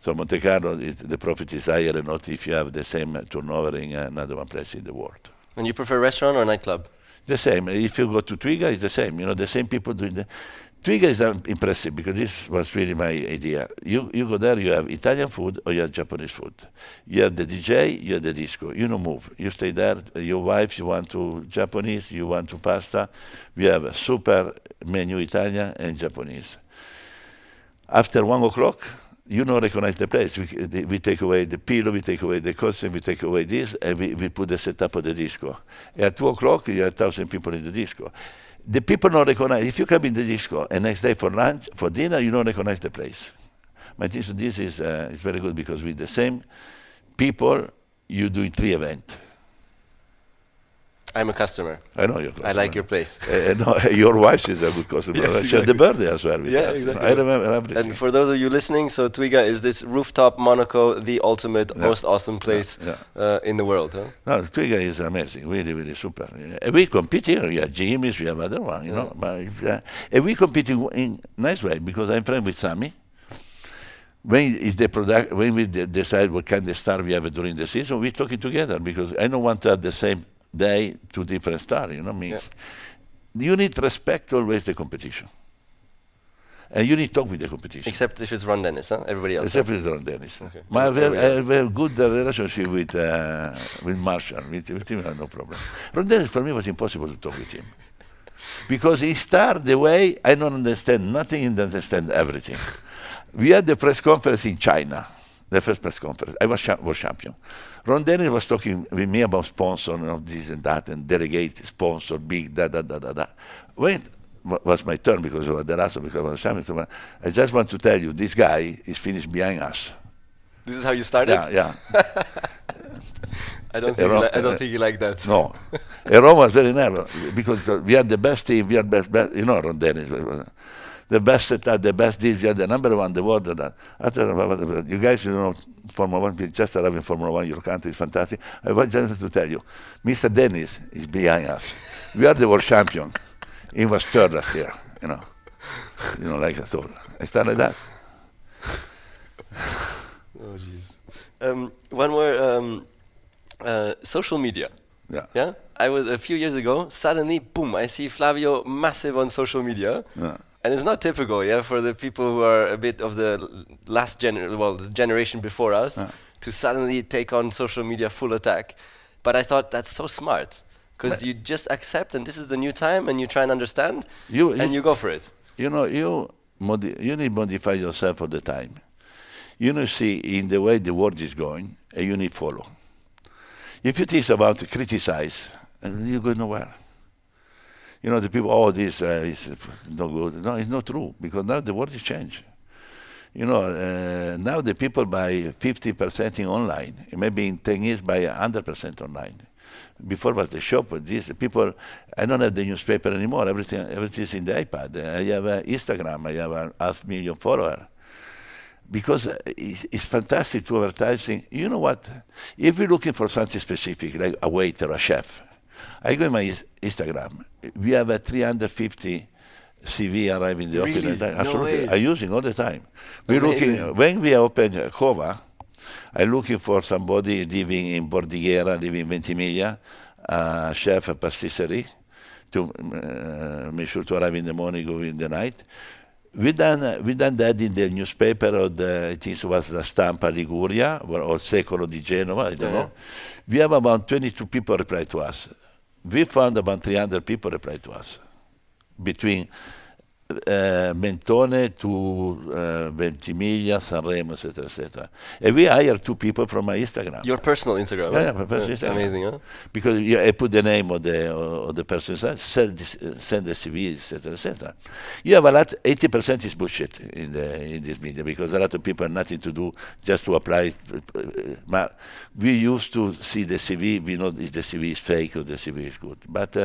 So Monte Carlo, the profit is higher, and not if you have the same turnover in another one place in the world. And you prefer restaurant or nightclub? The same. If you go to Twiga, it's the same. You know, the same people doing the. Twiga is impressive because this was really my idea. You, you go there, you have Italian food or you have Japanese food. You have the DJ, you have the disco. You don't move. You stay there. Your wife, you want to Japanese, you want to pasta. We have a super menu Italian and Japanese. After one o'clock, you don't recognize the place. We, the, we take away the pillow, we take away the and we take away this, and we, we put the setup of the disco. At two o'clock, you have a thousand people in the disco the people don't recognize. If you come in the disco and next day for lunch, for dinner, you don't recognize the place. My teacher, this is uh, very good because with the same people, you do three events. I'm a customer. I know your customer. I like your place. Uh, no, your wife is a good customer. yes, exactly. She the birthday as well. yeah, exactly. I remember everything. And for those of you listening, so Twiga is this rooftop Monaco, the ultimate, yeah. most awesome place yeah, yeah. Uh, in the world. Huh? No, Twiga is amazing, really, really super. Uh, we compete here. We have Jimmy's, we have other one, you know. But and uh, we compete in, in nice way because I'm friend with Sammy when is the product when we de decide what kind of star we have during the season, we talk talking together because I don't want to have the same they two different stars, you know I mean? Yeah. You need respect always the competition. And you need to talk with the competition. Except if it's Ron Dennis, huh? everybody else. Except if it's Ron Dennis. Okay. But I have, a good uh, relationship with, uh, with Marshall. With, with him, I have no problem. Ron Dennis, for me, was impossible to talk with him. Because he started the way I don't understand nothing and understand everything. We had the press conference in China, the first press conference. I was, cha was champion. Ron Dennis was talking with me about sponsor and of this and that and delegate sponsor big da da da da da. Wait, was my turn because of the last because of Hamilton. Uh, I just want to tell you this guy is finished behind us. This is how you started. Yeah, yeah. I don't think I don't uh, think he liked that. No, Rome was very narrow because uh, we had the best team. We had best, best you know, Ron Dennis the best at that, the best this, year the number one, the world, that. you guys, you know, Formula One, we just in Formula One, your country is fantastic. I want just to tell you, Mr. Dennis is behind us. we are the world champion. He was third last year, you know. You know, like that. So I started like that. oh, jeez. Um, one more um, uh, social media. Yeah. Yeah. I was a few years ago. Suddenly, boom! I see Flavio massive on social media. Yeah and it's not typical, yeah, for the people who are a bit of the last generation, well, the generation before us, yeah. to suddenly take on social media full attack. But I thought that's so smart because you just accept, and this is the new time, and you try and understand, you, and you, you go for it. You know, you you need modify yourself all the time. You see in the way the world is going, and you need follow. If you think about criticize, you go nowhere you know, the people, oh, this uh, is uh, no good. No, it's not true because now the world is changed. You know, uh, now the people buy 50% in online, maybe in 10 years buy 100% online. Before was the shop, these people, I don't have the newspaper anymore, everything, everything is in the iPad. I have uh, Instagram, I have uh, half million followers. Because uh, it's, it's fantastic to advertising. You know what? If you're looking for something specific, like a waiter, a chef, I go in my Instagram. We have a 350 CV arriving in the really? office. Absolutely. No I'm using all the time. We're looking, when we open Hova, I'm looking for somebody living in Bordighera, living in Ventimiglia, uh, chef, a pasticcerie, to uh, make sure to arrive in the morning or in the night. We done, uh, we done that in the newspaper of the, I think it was La Stampa Liguria or, or Secolo di Genova, I don't yeah. know. We have about 22 people reply to us we found about 300 people reply to us between Eh, Mentone to uh, eh, Ventimiglia, Sanremo, etc., etc. And we hired two people from my Instagram. Your personal Instagram. Yeah, right? my personal yeah, Instagram. Amazing, huh? Because yeah, I put the name of the of the person inside, send send the CV, etc., etc. You have a lot. Eighty percent is bullshit in the in this media because a lot of people have nothing to do just to apply. But eh, we used to see the CV. We know if the CV is fake or the CV is good, but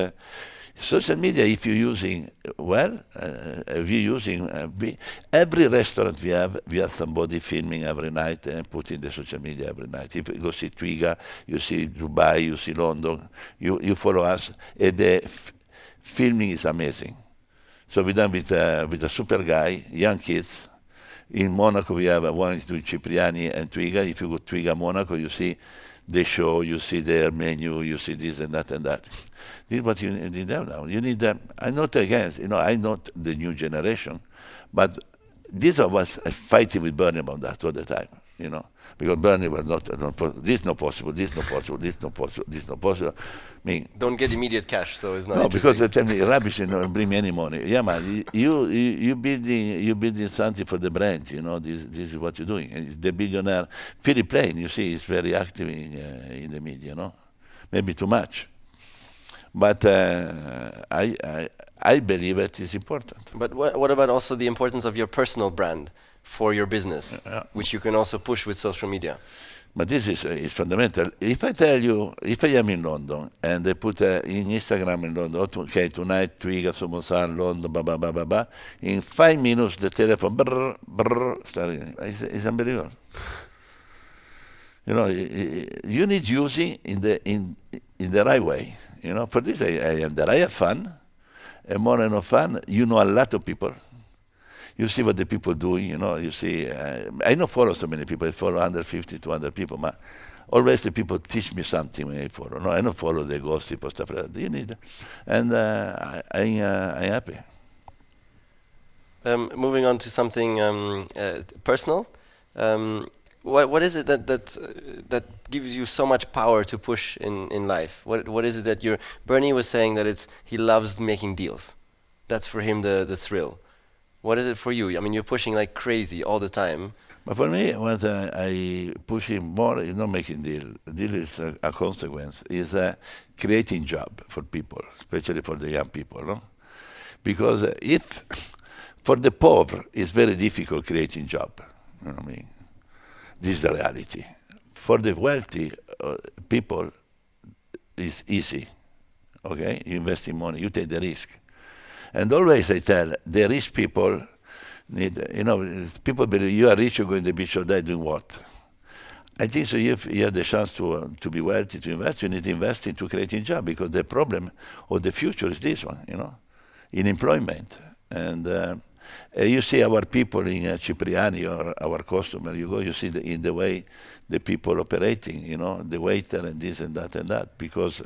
Social media, if you're using well, uh, we're using uh, we, every restaurant we have, we have somebody filming every night and putting the social media every night. If you go see Twiga, you see Dubai, you see London, you, you follow us, and the filming is amazing. So we done with, uh, with a super guy, young kids. In Monaco, we have uh, one is doing Cipriani and Twiga. If you go Twiga Monaco, you see they show, you see their menu, you see this and that and that. This is what you need them now. You need them. I'm not against, you know, I'm not the new generation, but these of us are fighting with Bernie about that all the time, you know because Bernie was not, uh, this not possible, this not possible, this not possible, this not possible. I mean, Don't get immediate cash, so it's not. No, because they tell me rubbish, you know, bring me any money. Yeah, man, you you, you building you building something for the brand, you know. This this is what you're doing. And the billionaire Philip Lane, you see, is very active in uh, in the media, you know. Maybe too much, but uh, I I I believe it is important. But what about also the importance of your personal brand? for your business, yeah. which you can also push with social media. But this is, uh, is fundamental. If I tell you, if I am in London and I put uh, in Instagram in London, oh, okay, tonight, Twiga, Somosan, London, blah, blah, blah, blah, blah, in five minutes the telephone, brr, brr, starting. It's, it's unbelievable. you know, you need using in the, in, in the right way. You know, for this I, I am there. I have fun. And more than fun, you know a lot of people you see what the people do, you know, you see, uh, I don't follow so many people, I follow 150, 200 people, but always the people teach me something when I follow. No, I don't follow the gossip or stuff like that. You need, and uh, I, I, uh, I'm happy. Um, moving on to something um, uh, personal, um, what what is it that that uh, that gives you so much power to push in in life? What what is it that you're? Bernie was saying that it's he loves making deals. That's for him the the thrill. What is it for you? I mean, you're pushing like crazy all the time. But for me, what uh, I pushing more is not making deal. Deal is a, a consequence. Is uh, creating job for people, especially for the young people, no? Because if for the poor, it's very difficult creating job. You know what I mean? This is the reality. For the wealthy uh, people, it's easy. Okay, you invest in money, you take the risk and always I tell the rich people need, you know, people believe you are rich, you're going to the beach all day doing what? I think so if you have the chance to, uh, to be wealthy, to invest, you need to invest into creating jobs because the problem of the future is this one, you know, in employment. And uh, you see our people in uh, Cipriani or our customer, you go, you see the, in the way the people operating, you know, the waiter and this and that and that because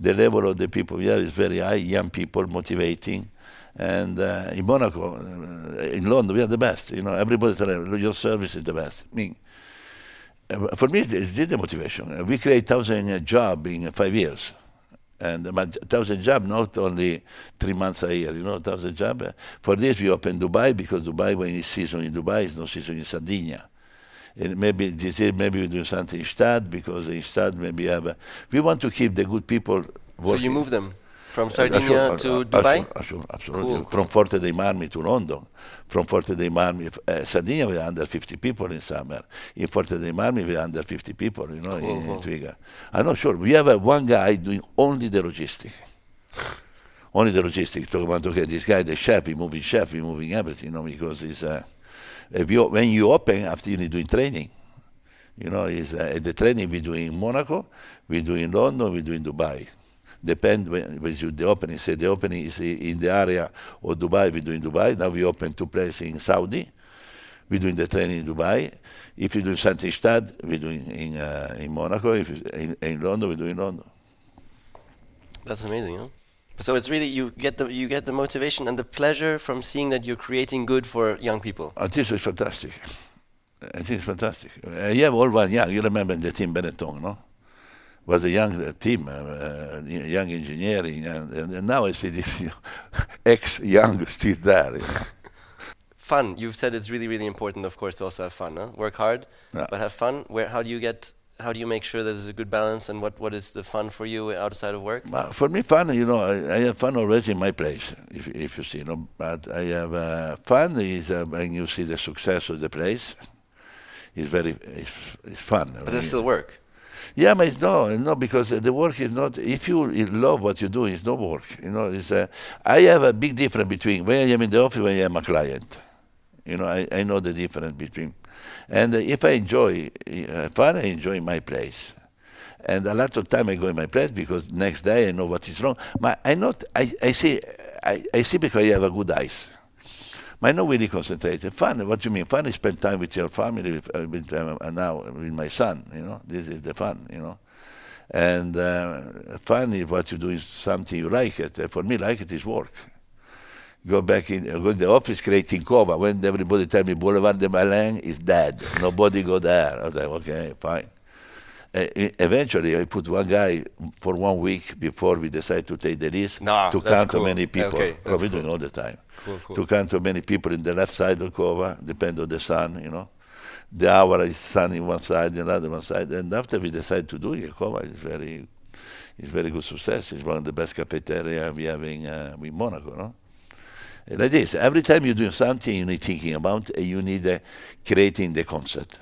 the level of the people here is very high, young people, motivating. And uh, in Monaco, uh, in London, we are the best. You know, everybody tells your service is the best. I mean, uh, for me, it's the motivation. Uh, we create thousand uh, job in uh, five years, and thousand job not only three months a year. You know, thousand job. For this, we open Dubai because Dubai, when it's season in Dubai, it's no season in Sardinia and maybe this year maybe we do something instead because in maybe have a, we want to keep the good people. Working. So you move them from Sardinia uh, to Dubai. Absolutely, absolutely. Cool. from Forte dei Marmi to London. From Forte dei Marmi, uh, Sardinia we under 50 people in summer. In Forte dei Marmi we under 50 people, you know, cool. in, in Twiga. I'm not sure. We have uh, one guy doing only the logistics. only the logistics. Talk about okay, this guy, the chef, he moving chef, he moving everything, you know, because he's. Uh, if you, when you open, after you need doing training. You know, is uh, the training we do in Monaco, we do in London, we do in Dubai. Depend when, you, the opening. Say the opening is in the area of Dubai. We do in Dubai. Now we open two places in Saudi. We doing the training in Dubai. If you do something Stad, we do in in, uh, in Monaco. If in, in London, we do in London. That's amazing, huh? So it's really you get the you get the motivation and the pleasure from seeing that you're creating good for young people. Oh, this is fantastic. Uh, it is fantastic. Uh, you all one young. You remember the team Benetton, no? Was a young uh, team, uh, uh young engineering, and, and, now I see this ex-young still there. You know? fun. You've said it's really, really important, of course, to also have fun. Huh? Work hard, yeah. but have fun. Where? How do you get how do you make sure there's a good balance and what, what is the fun for you outside of work? for me, fun, you know, I, I, have fun already in my place, if, if you see, you know, but I have uh, fun is uh, when you see the success of the place, it's very, it's, it's fun. But that's still work. Yeah, but it's no, no, because the work is not, if you love what you do, it's no work. You know, it's uh, I have a big difference between when I am in the office when I am a client. You know, I, I know the difference between and if I enjoy, if I enjoy my place, and a lot of time I go in my place because next day I know what is wrong. But I not, I, I see, I, I see because I have a good eyes. But I not really concentrated. Fun, what do you mean? Fun is spend time with your family, with, uh, with, uh, and now with my son, you know, this is the fun, you know. And uh, fun is what you do is something you like it. for me, like it is work go back in, go in the office, creating cover. When everybody tell me Boulevard de Malin is dead, nobody go there. I was like, okay, fine. Uh, eventually, I put one guy for one week before we decide to take the risk no, to count cool. many people. Okay, oh, we're cool. doing all the time. Cool, cool. To count many people in the left side of Kova, depend on the sun, you know. The hour is sun in one side, the other one side, and after we decide to do it, Kova is very, it's very good success. It's one of the best cafeteria we have in, uh, in Monaco, no? That is, every time you do something eh, you need thinking about, you need uh, creating the concept.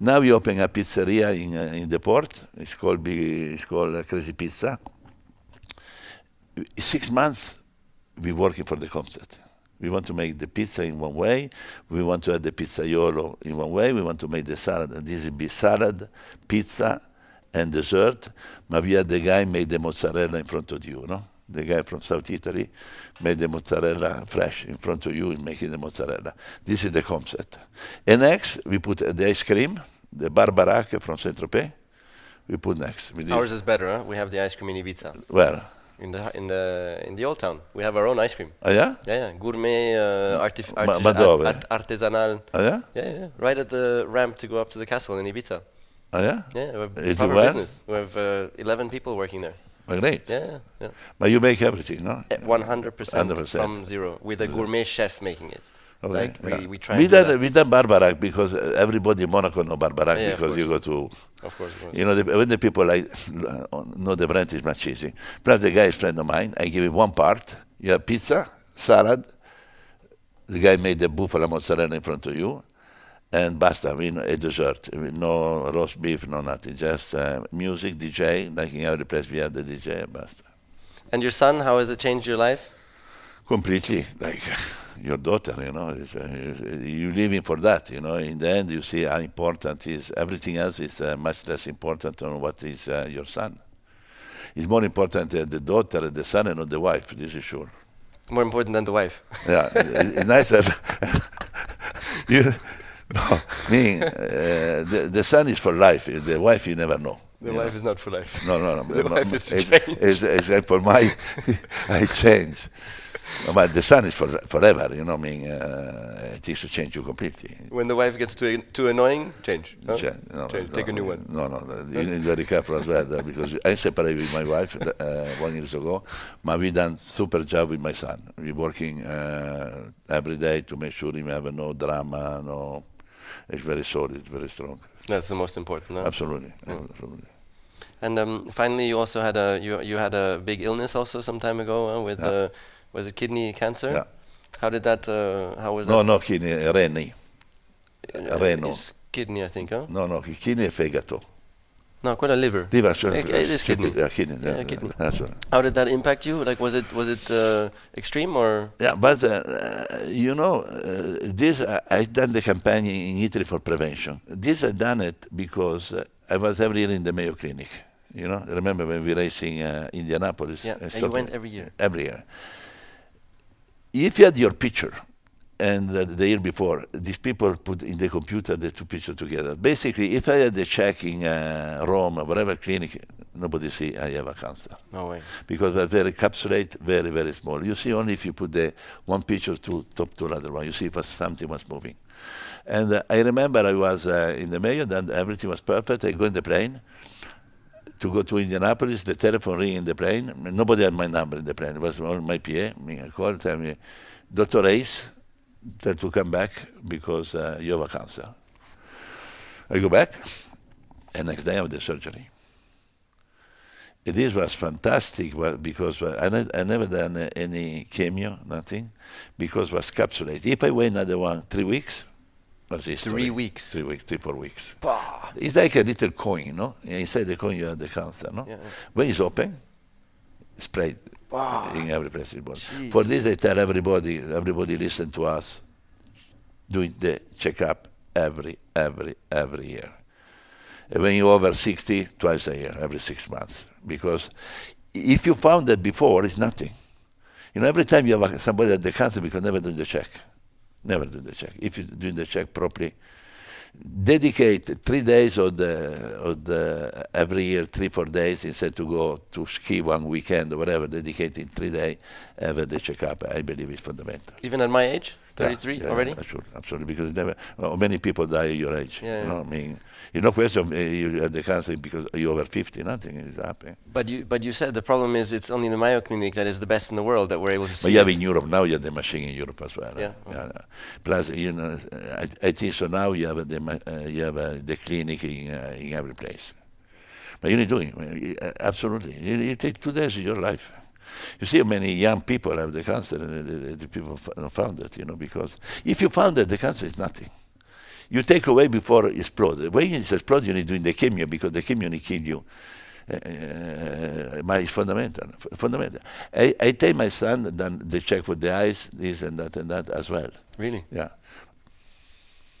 Now we open a pizzeria in, uh, in the port. It's called, it's called eh, Crazy Pizza. Six months we working for the concept. We want to make the pizza in one way. We want to add the pizzaiolo in one way. We want to make the salad. And this will be salad, pizza, and dessert. But we had the guy made the mozzarella in front of you, no? The guy from South Italy made the mozzarella fresh in front of you in making the mozzarella. This is the concept. And next, we put uh, the ice cream, the barbarac from Saint-Tropez. We put next. We Ours is better, huh? We have the ice cream in Ibiza. Where? In the in the in the old town, we have our own ice cream. Ah, yeah. Yeah, yeah. gourmet, uh, artif ma, ma art artisanal. Ah, yeah? yeah. Yeah, Right at the ramp to go up to the castle in Ibiza. Oh yeah. Yeah, we have, business. We have uh, eleven people working there. Great. Yeah, yeah. But you make everything, no? Eh, one hundred percent from zero with a gourmet chef making it. Okay. Like yeah. we, we try. We the we done barbarac because uh, everybody in Monaco know barbarac yeah, because you go to. Of course, of course. You know the, when the people like know the brand is much easy. Plus the guy is friend of mine. I give him one part. You have pizza, salad. The guy made the buffalo mozzarella in front of you and basta, I mean, a dessert, I mean, no roast beef, no nothing, just uh, music, DJ, like in every place we have the DJ, basta. And your son, how has it changed your life? Completely, like your daughter, you know, uh, you're living for that, you know, in the end you see how important is, everything else is uh, much less important than what is uh, your son. It's more important than the daughter the son and not the wife, this is sure. More important than the wife. Yeah, it's nice. you, no, meaning uh, the, the son is for life. The wife you never know. The wife know. is not for life. No, no, no. the wife is change. except for my, I change. but the son is for, forever, you know. I mean, uh, it is to change you completely. When the wife gets too too annoying, change. Ch- no, change. No, Take a new one. No, no, you need to be careful as well because I separated with my wife uh, one years ago. But we done super job with my son. We working uh, every day to make sure he have no drama, no it's very solid, it's very strong. That's the most important. No? Absolutely, yeah. absolutely. And um, finally, you also had a you you had a big illness also some time ago uh, with yeah. uh, was it kidney cancer? Yeah. How did that? Uh, how was no, that? No, no, kidney, reni. Uh, Reno. Kidney, I think. Huh? No, no, kidney fegato. No, quite a liver. Liver, sure. It, it is kidney. kidney. Yeah, kidney. Yeah, yeah kidney. That's right. How did that impact you? Like, was it was it uh, extreme or? Yeah, but uh, uh you know, uh, this I, I done the campaign in Italy for prevention. This I done it because uh, I was every year in the Mayo Clinic. You know, I remember when we racing uh, Indianapolis? Yeah, and you went every year. Every year. If you had your picture and the, the year before, these people put in the computer the two pictures together. Basically, if I had a check in uh, Rome, whatever clinic, nobody see I have a cancer. No way. Because they're very capsulate, very, very small. You see only if you put the one picture to top to another one, you see if something was moving. And uh, I remember I was uh, in the mayor, and everything was perfect. I go in the plane to go to Indianapolis. The telephone ring in the plane. Nobody had my number in the plane. It was my PA. I called, tell me, Dr. Ace, that to come back because uh, you have a cancer. I go back, and next day I have the surgery. This was fantastic because uh, I, ne I never done any chemo, nothing, because was capsulated. If I wait another one, three weeks, was Three weeks. Three weeks, three, four weeks. Bah. It's like a little coin, no? Inside the coin you have the cancer, no? Yeah. When it's open, spread Wow. In every place in world. Jeez. For this, they tell everybody, everybody listen to us, doing the checkup every, every, every year. And when you're over 60, twice a year, every six months. Because if you found that before, it's nothing. You know, every time you have somebody at the cancer, because never do the check. Never do the check. If you doing the check properly, dedicate three days of the, of the every year three four days instead to go to ski one weekend or whatever in three days have the checkup i believe is fundamental even at my age 33 yeah, already? Absolutely, absolutely, because never well, uh, many people die at your age. Yeah, you know, I mean, you know, question uh, you had the cancer because you're over 50, nothing is happening. But you, but you said the problem is it's only the Mayo Clinic that is the best in the world that we're able to but see. But you have in Europe now, you have the machine in Europe as well. Yeah. Okay. Uh, yeah. Plus, you know, I, I, think so. Now you have the uh, you have uh, the clinic in uh, in every place. But you need doing absolutely. You, you take two days of your life. You see how many young people have the cancer and the people found it, you know, because if you found it, the cancer is nothing. You take away before it explodes. When it explodes, you need doing the chemo because the chemo will kill you. Uh, but uh, it's fundamental. fundamental. I, I take my son then they check with the eyes, this and that and that as well. Really? Yeah.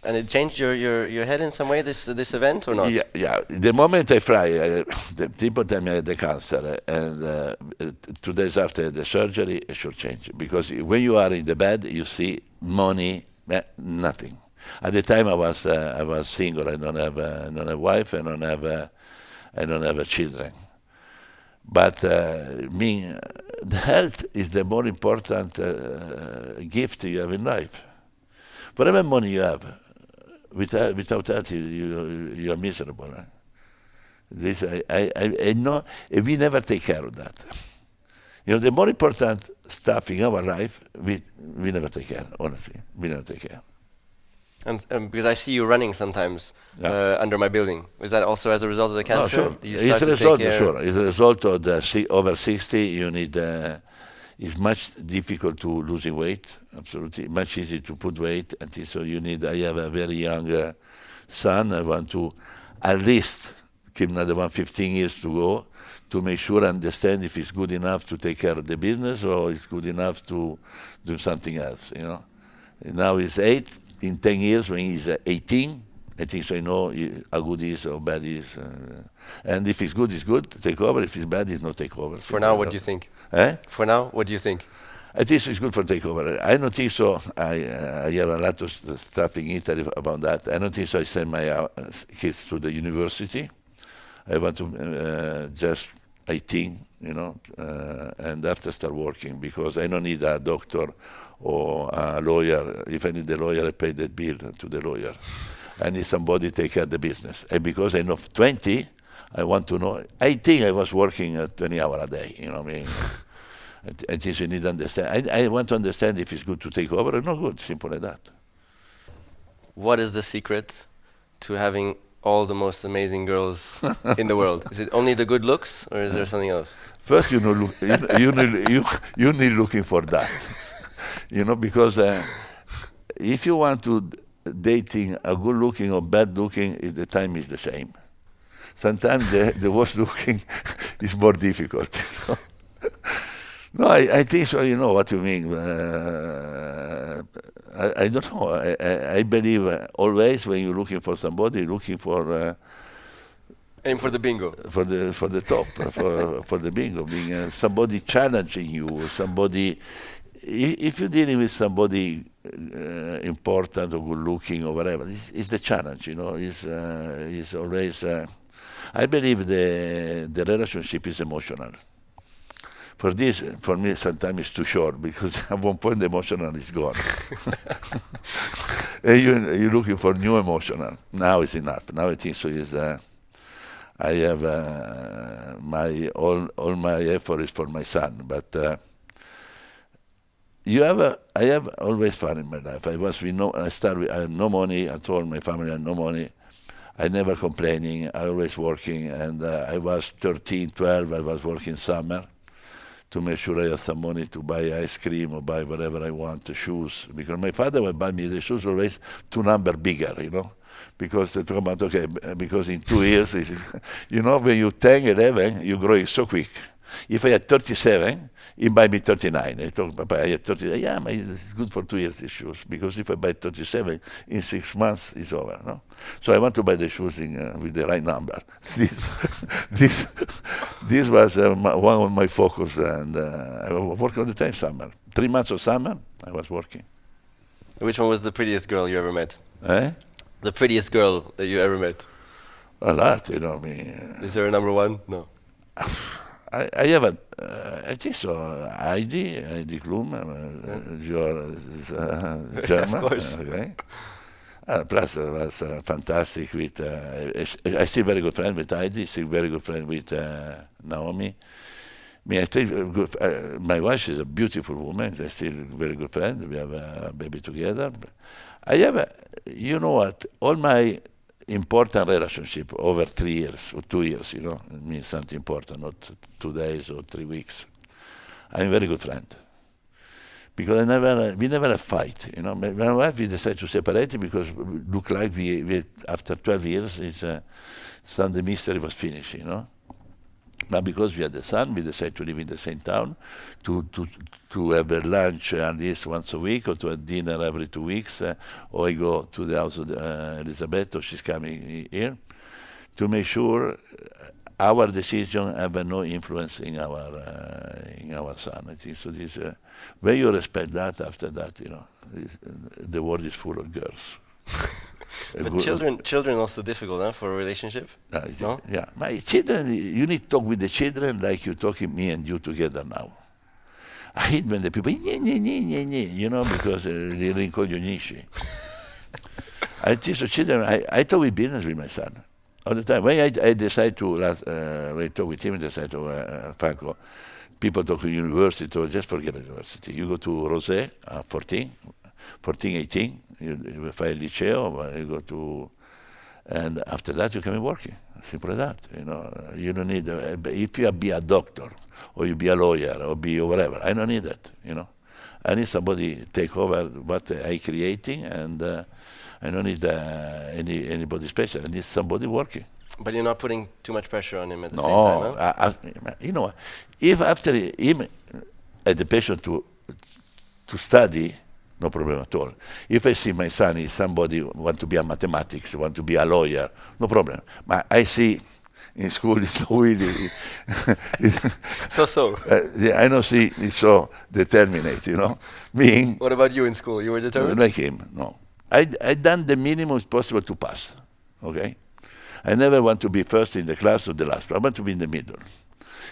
And it changed your, your, your head in some way, this, uh, this event, or not? Yeah, yeah. The moment I fly, uh, the people tell me I had the cancer, and uh, two days after the surgery, it should change. Because when you are in the bed, you see money, eh, nothing. At the time, I was, uh, I was single. I don't have, uh, I don't have wife, I don't have, uh, I don't have children. But uh, the health is the more important gift you have in life. Whatever money you have, Without, without that, you, you, are miserable. Eh? This, I, I, I, know, we never take care of that. You know, the more important stuff in our life, we, we never take care, honestly. We never take care. And um, because I see you running sometimes yeah. uh, under my building, is that also as a result of the cancer? No, sure. it's a result. Sure, it's a result of the si over sixty. You need uh, it's much difficult to losing weight, absolutely. Much easier to put weight, and so you need. I have a very young uh, son. I want to at least give another one 15 years to go to make sure I understand if it's good enough to take care of the business or it's good enough to do something else. You know, and now he's eight. In 10 years, when he's uh, 18, I think so. I know how good is or bad is, uh, and if it's good, it's good. Take over. If it's bad, it's not take over. For now, what do you think? Eh? For now, what do you think? I uh, think it's good for takeover. I don't think so. I, uh, I have a lot of stuff in Italy about that. I don't think so. I send my uh, kids to the university. I want to uh, just 18, you know, uh, and after start working because I don't need a doctor or a lawyer. If I need a lawyer, I pay the bill to the lawyer. I need somebody to take care of the business. And because I know 20, I want to know. I think I was working uh, 20 hours a day. You know what I mean? I think you need to understand. I, I want to understand if it's good to take over or not good. Simple as that. What is the secret to having all the most amazing girls in the world? Is it only the good looks, or is there something else? First, you know, look, you, you, need, you, you need looking for that. you know, because uh, if you want to dating a good looking or bad looking, the time is the same sometimes the, the worst looking is more difficult. You know? no, I, I think so. You know what you mean. Uh, I, I don't know. I, I, I believe uh, always when you're looking for somebody, looking for. Uh, Aim for the bingo. For the for the top, uh, for for the bingo, being uh, somebody challenging you, somebody. If you're dealing with somebody uh, important or good looking or whatever, it's, it's the challenge, you know. It's, uh, it's always. Uh, I believe the, the relationship is emotional. For this, for me, sometimes it's too short because at one point the emotional is gone. you, you're looking for new emotional. Now it's enough. Now I think so. Is uh, I have uh, my all all my effort is for my son, but. Uh, you have a, I have always fun in my life. I was with no, I started with, I had no money I told My family I had no money. I never complaining. I always working, and uh, I was 13, 12. I was working summer to make sure I had some money to buy ice cream or buy whatever I want, shoes. Because my father would buy me the shoes always two number bigger, you know. Because they talk about okay, because in two years, you know, when you 10, 11, you growing so quick. If I had 37, I buy me 39. I told Papa, I had 39. Yeah, but it's good for two years, the shoes, because if I buy 37, in six months, it's over. No? So I want to buy the shoes in, uh, with the right number. this, this, this was uh, my, one of my focus, and uh, I worked all the time summer. Three months of summer, I was working. Which one was the prettiest girl you ever met? Eh? The prettiest girl that you ever met? A lot, you know me. Uh, Is there a number one? No. I, I have a, uh, I think so, Heidi, Heidi Klum, uh, your uh, German, of course. Okay. Uh, plus, uh, was uh, fantastic with, uh, I, I still very good friend with Heidi, still very good friend with uh, Naomi. I mean, I still, uh, good, my wife is a beautiful woman, I still very good friend, we have a baby together. I have, a, you know what, all my important relationship over three years or two years, you know, it means something important, not two days or three weeks. I'm a very good friend. Because I never, we never had a fight, you know. My, my wife, we decided to separate because looked like we, we after 12 years, it's, uh, mystery was finished, you know. But because we had a son, we decided to live in the same town, to, to, to have a lunch at least once a week, or to have dinner every two weeks, uh, or I go to the house of uh, Elizabeth, or she's coming here, to make sure uh, our decision have no influence in our uh, in our think So this, uh, when you respect that, after that, you know, this, uh, the world is full of girls. but children, children also difficult, huh, for a relationship. Uh, no? Yeah, my children. You need to talk with the children like you talking me and you together now. I hate when the people, nye, nye, nye, nye, nye, you know, because uh, they you nishi. I teach the children, I, I talk with business with my son all the time. When I, I decide to, last, uh, when I talk with him, I decide to, uh, uh Franco, people talk to university, or just forget university. You go to Rosé, uh, 14, 14, 18, you fail liceo, you go to, and after that you can be working. Simple as that. You know, you don't need. A, uh, if you be a doctor, or you be a lawyer, or be whatever, I don't need that. You know, I need somebody take over what I creating, and uh, I don't need uh, any anybody special. I need somebody working. But you're not putting too much pressure on him at the no, same time. No, you know, if after him, patient to to study no problem at all. If I see my son is somebody want to be a mathematics, want to be a lawyer, no problem. But I see in school is so really so so. Uh, yeah, I don't see it's so determinate, you know. Being what about you in school? You were determined. Like him, no. I I done the minimum possible to pass. Okay, I never want to be first in the class or the last. I want to be in the middle.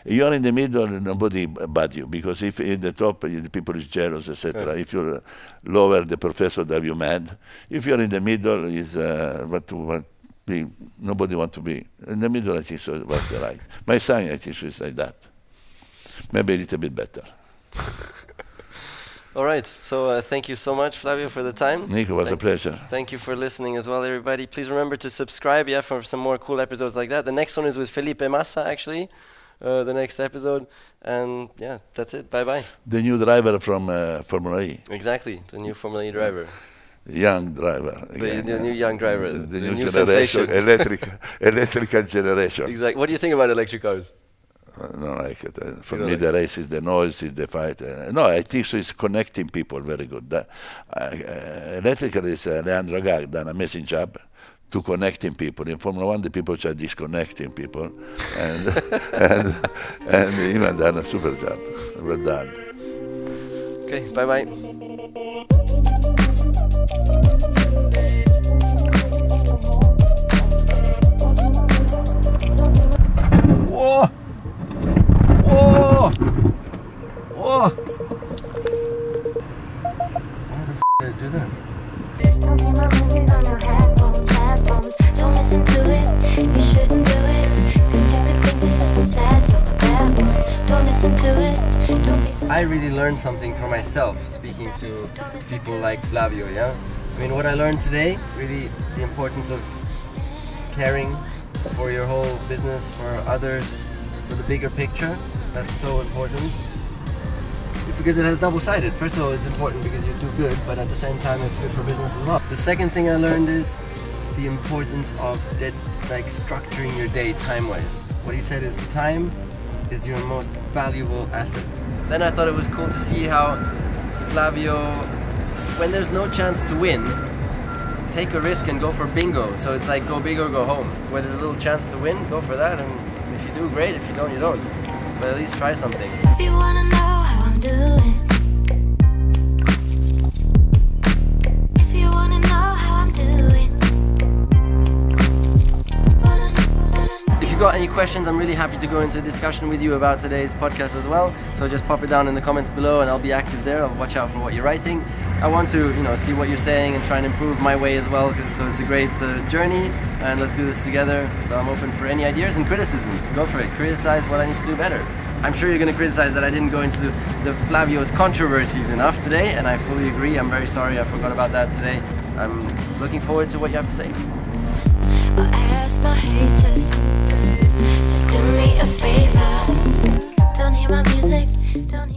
You're in the middle, nobody but you, because if in the top eh, the people is jealous, etc. Yeah. If you're eh, lower, the professor that you mad. If you're in the middle, is uh, what, what be, nobody want to be in the middle. I think so was the right. My son, I think, so is like that. Maybe a little bit better. All right. So uh, thank you so much, Flavio, for the time. Nico, was thank a pleasure. Thank you for listening as well, everybody. Please remember to subscribe, yeah, for some more cool episodes like that. The next one is with Felipe Massa, actually. Uh, the next episode. And yeah, that's it. Bye bye. The new driver from uh, Formula E. Exactly, the new Formula E driver. Young driver. The, again, the new young driver. The, the, the new, new, generation. electric, electrical generation. Exactly. What do you think about electric cars? I don't like it. Uh, for me, like the race is the noise, is the fight. Uh, no, I think so. It's connecting people very good. That, uh, electrical is uh, Leandro Gag done an amazing job to connecting people. In Formula One, the people are disconnecting people, and and and done a super job. Well done. Okay, bye bye. Whoa! Whoa! Whoa! Why the f did I do that? I really learned something for myself speaking to people like Flavio, yeah? I mean, what I learned today, really the importance of caring for your whole business, for others, for the bigger picture, that's so important. Because it has double-sided. First of all, it's important because you do good, but at the same time, it's good for business as well. The second thing I learned is the importance of that, like structuring your day time-wise. What he said is time is your most valuable asset. Then I thought it was cool to see how Flavio, when there's no chance to win, take a risk and go for bingo. So it's like go big or go home. Where there's a little chance to win, go for that. And if you do, great. If you don't, you don't. But at least try something. you've got any questions, I'm really happy to go into discussion with you about today's podcast as well. So just pop it down in the comments below and I'll be active there. I'll watch out for what you're writing. I want to, you know, see what you're saying and try and improve my way as well. So it's a great uh, journey and let's do this together. So I'm open for any ideas and criticisms. Go for it. Criticize what I need to do better. I'm sure you're going to criticize that I didn't go into the, the Flavio's controversies enough today, and I fully agree. I'm very sorry I forgot about that today. I'm looking forward to what you have to say my haters. Just do me a favor. Don't hear my music. Don't hear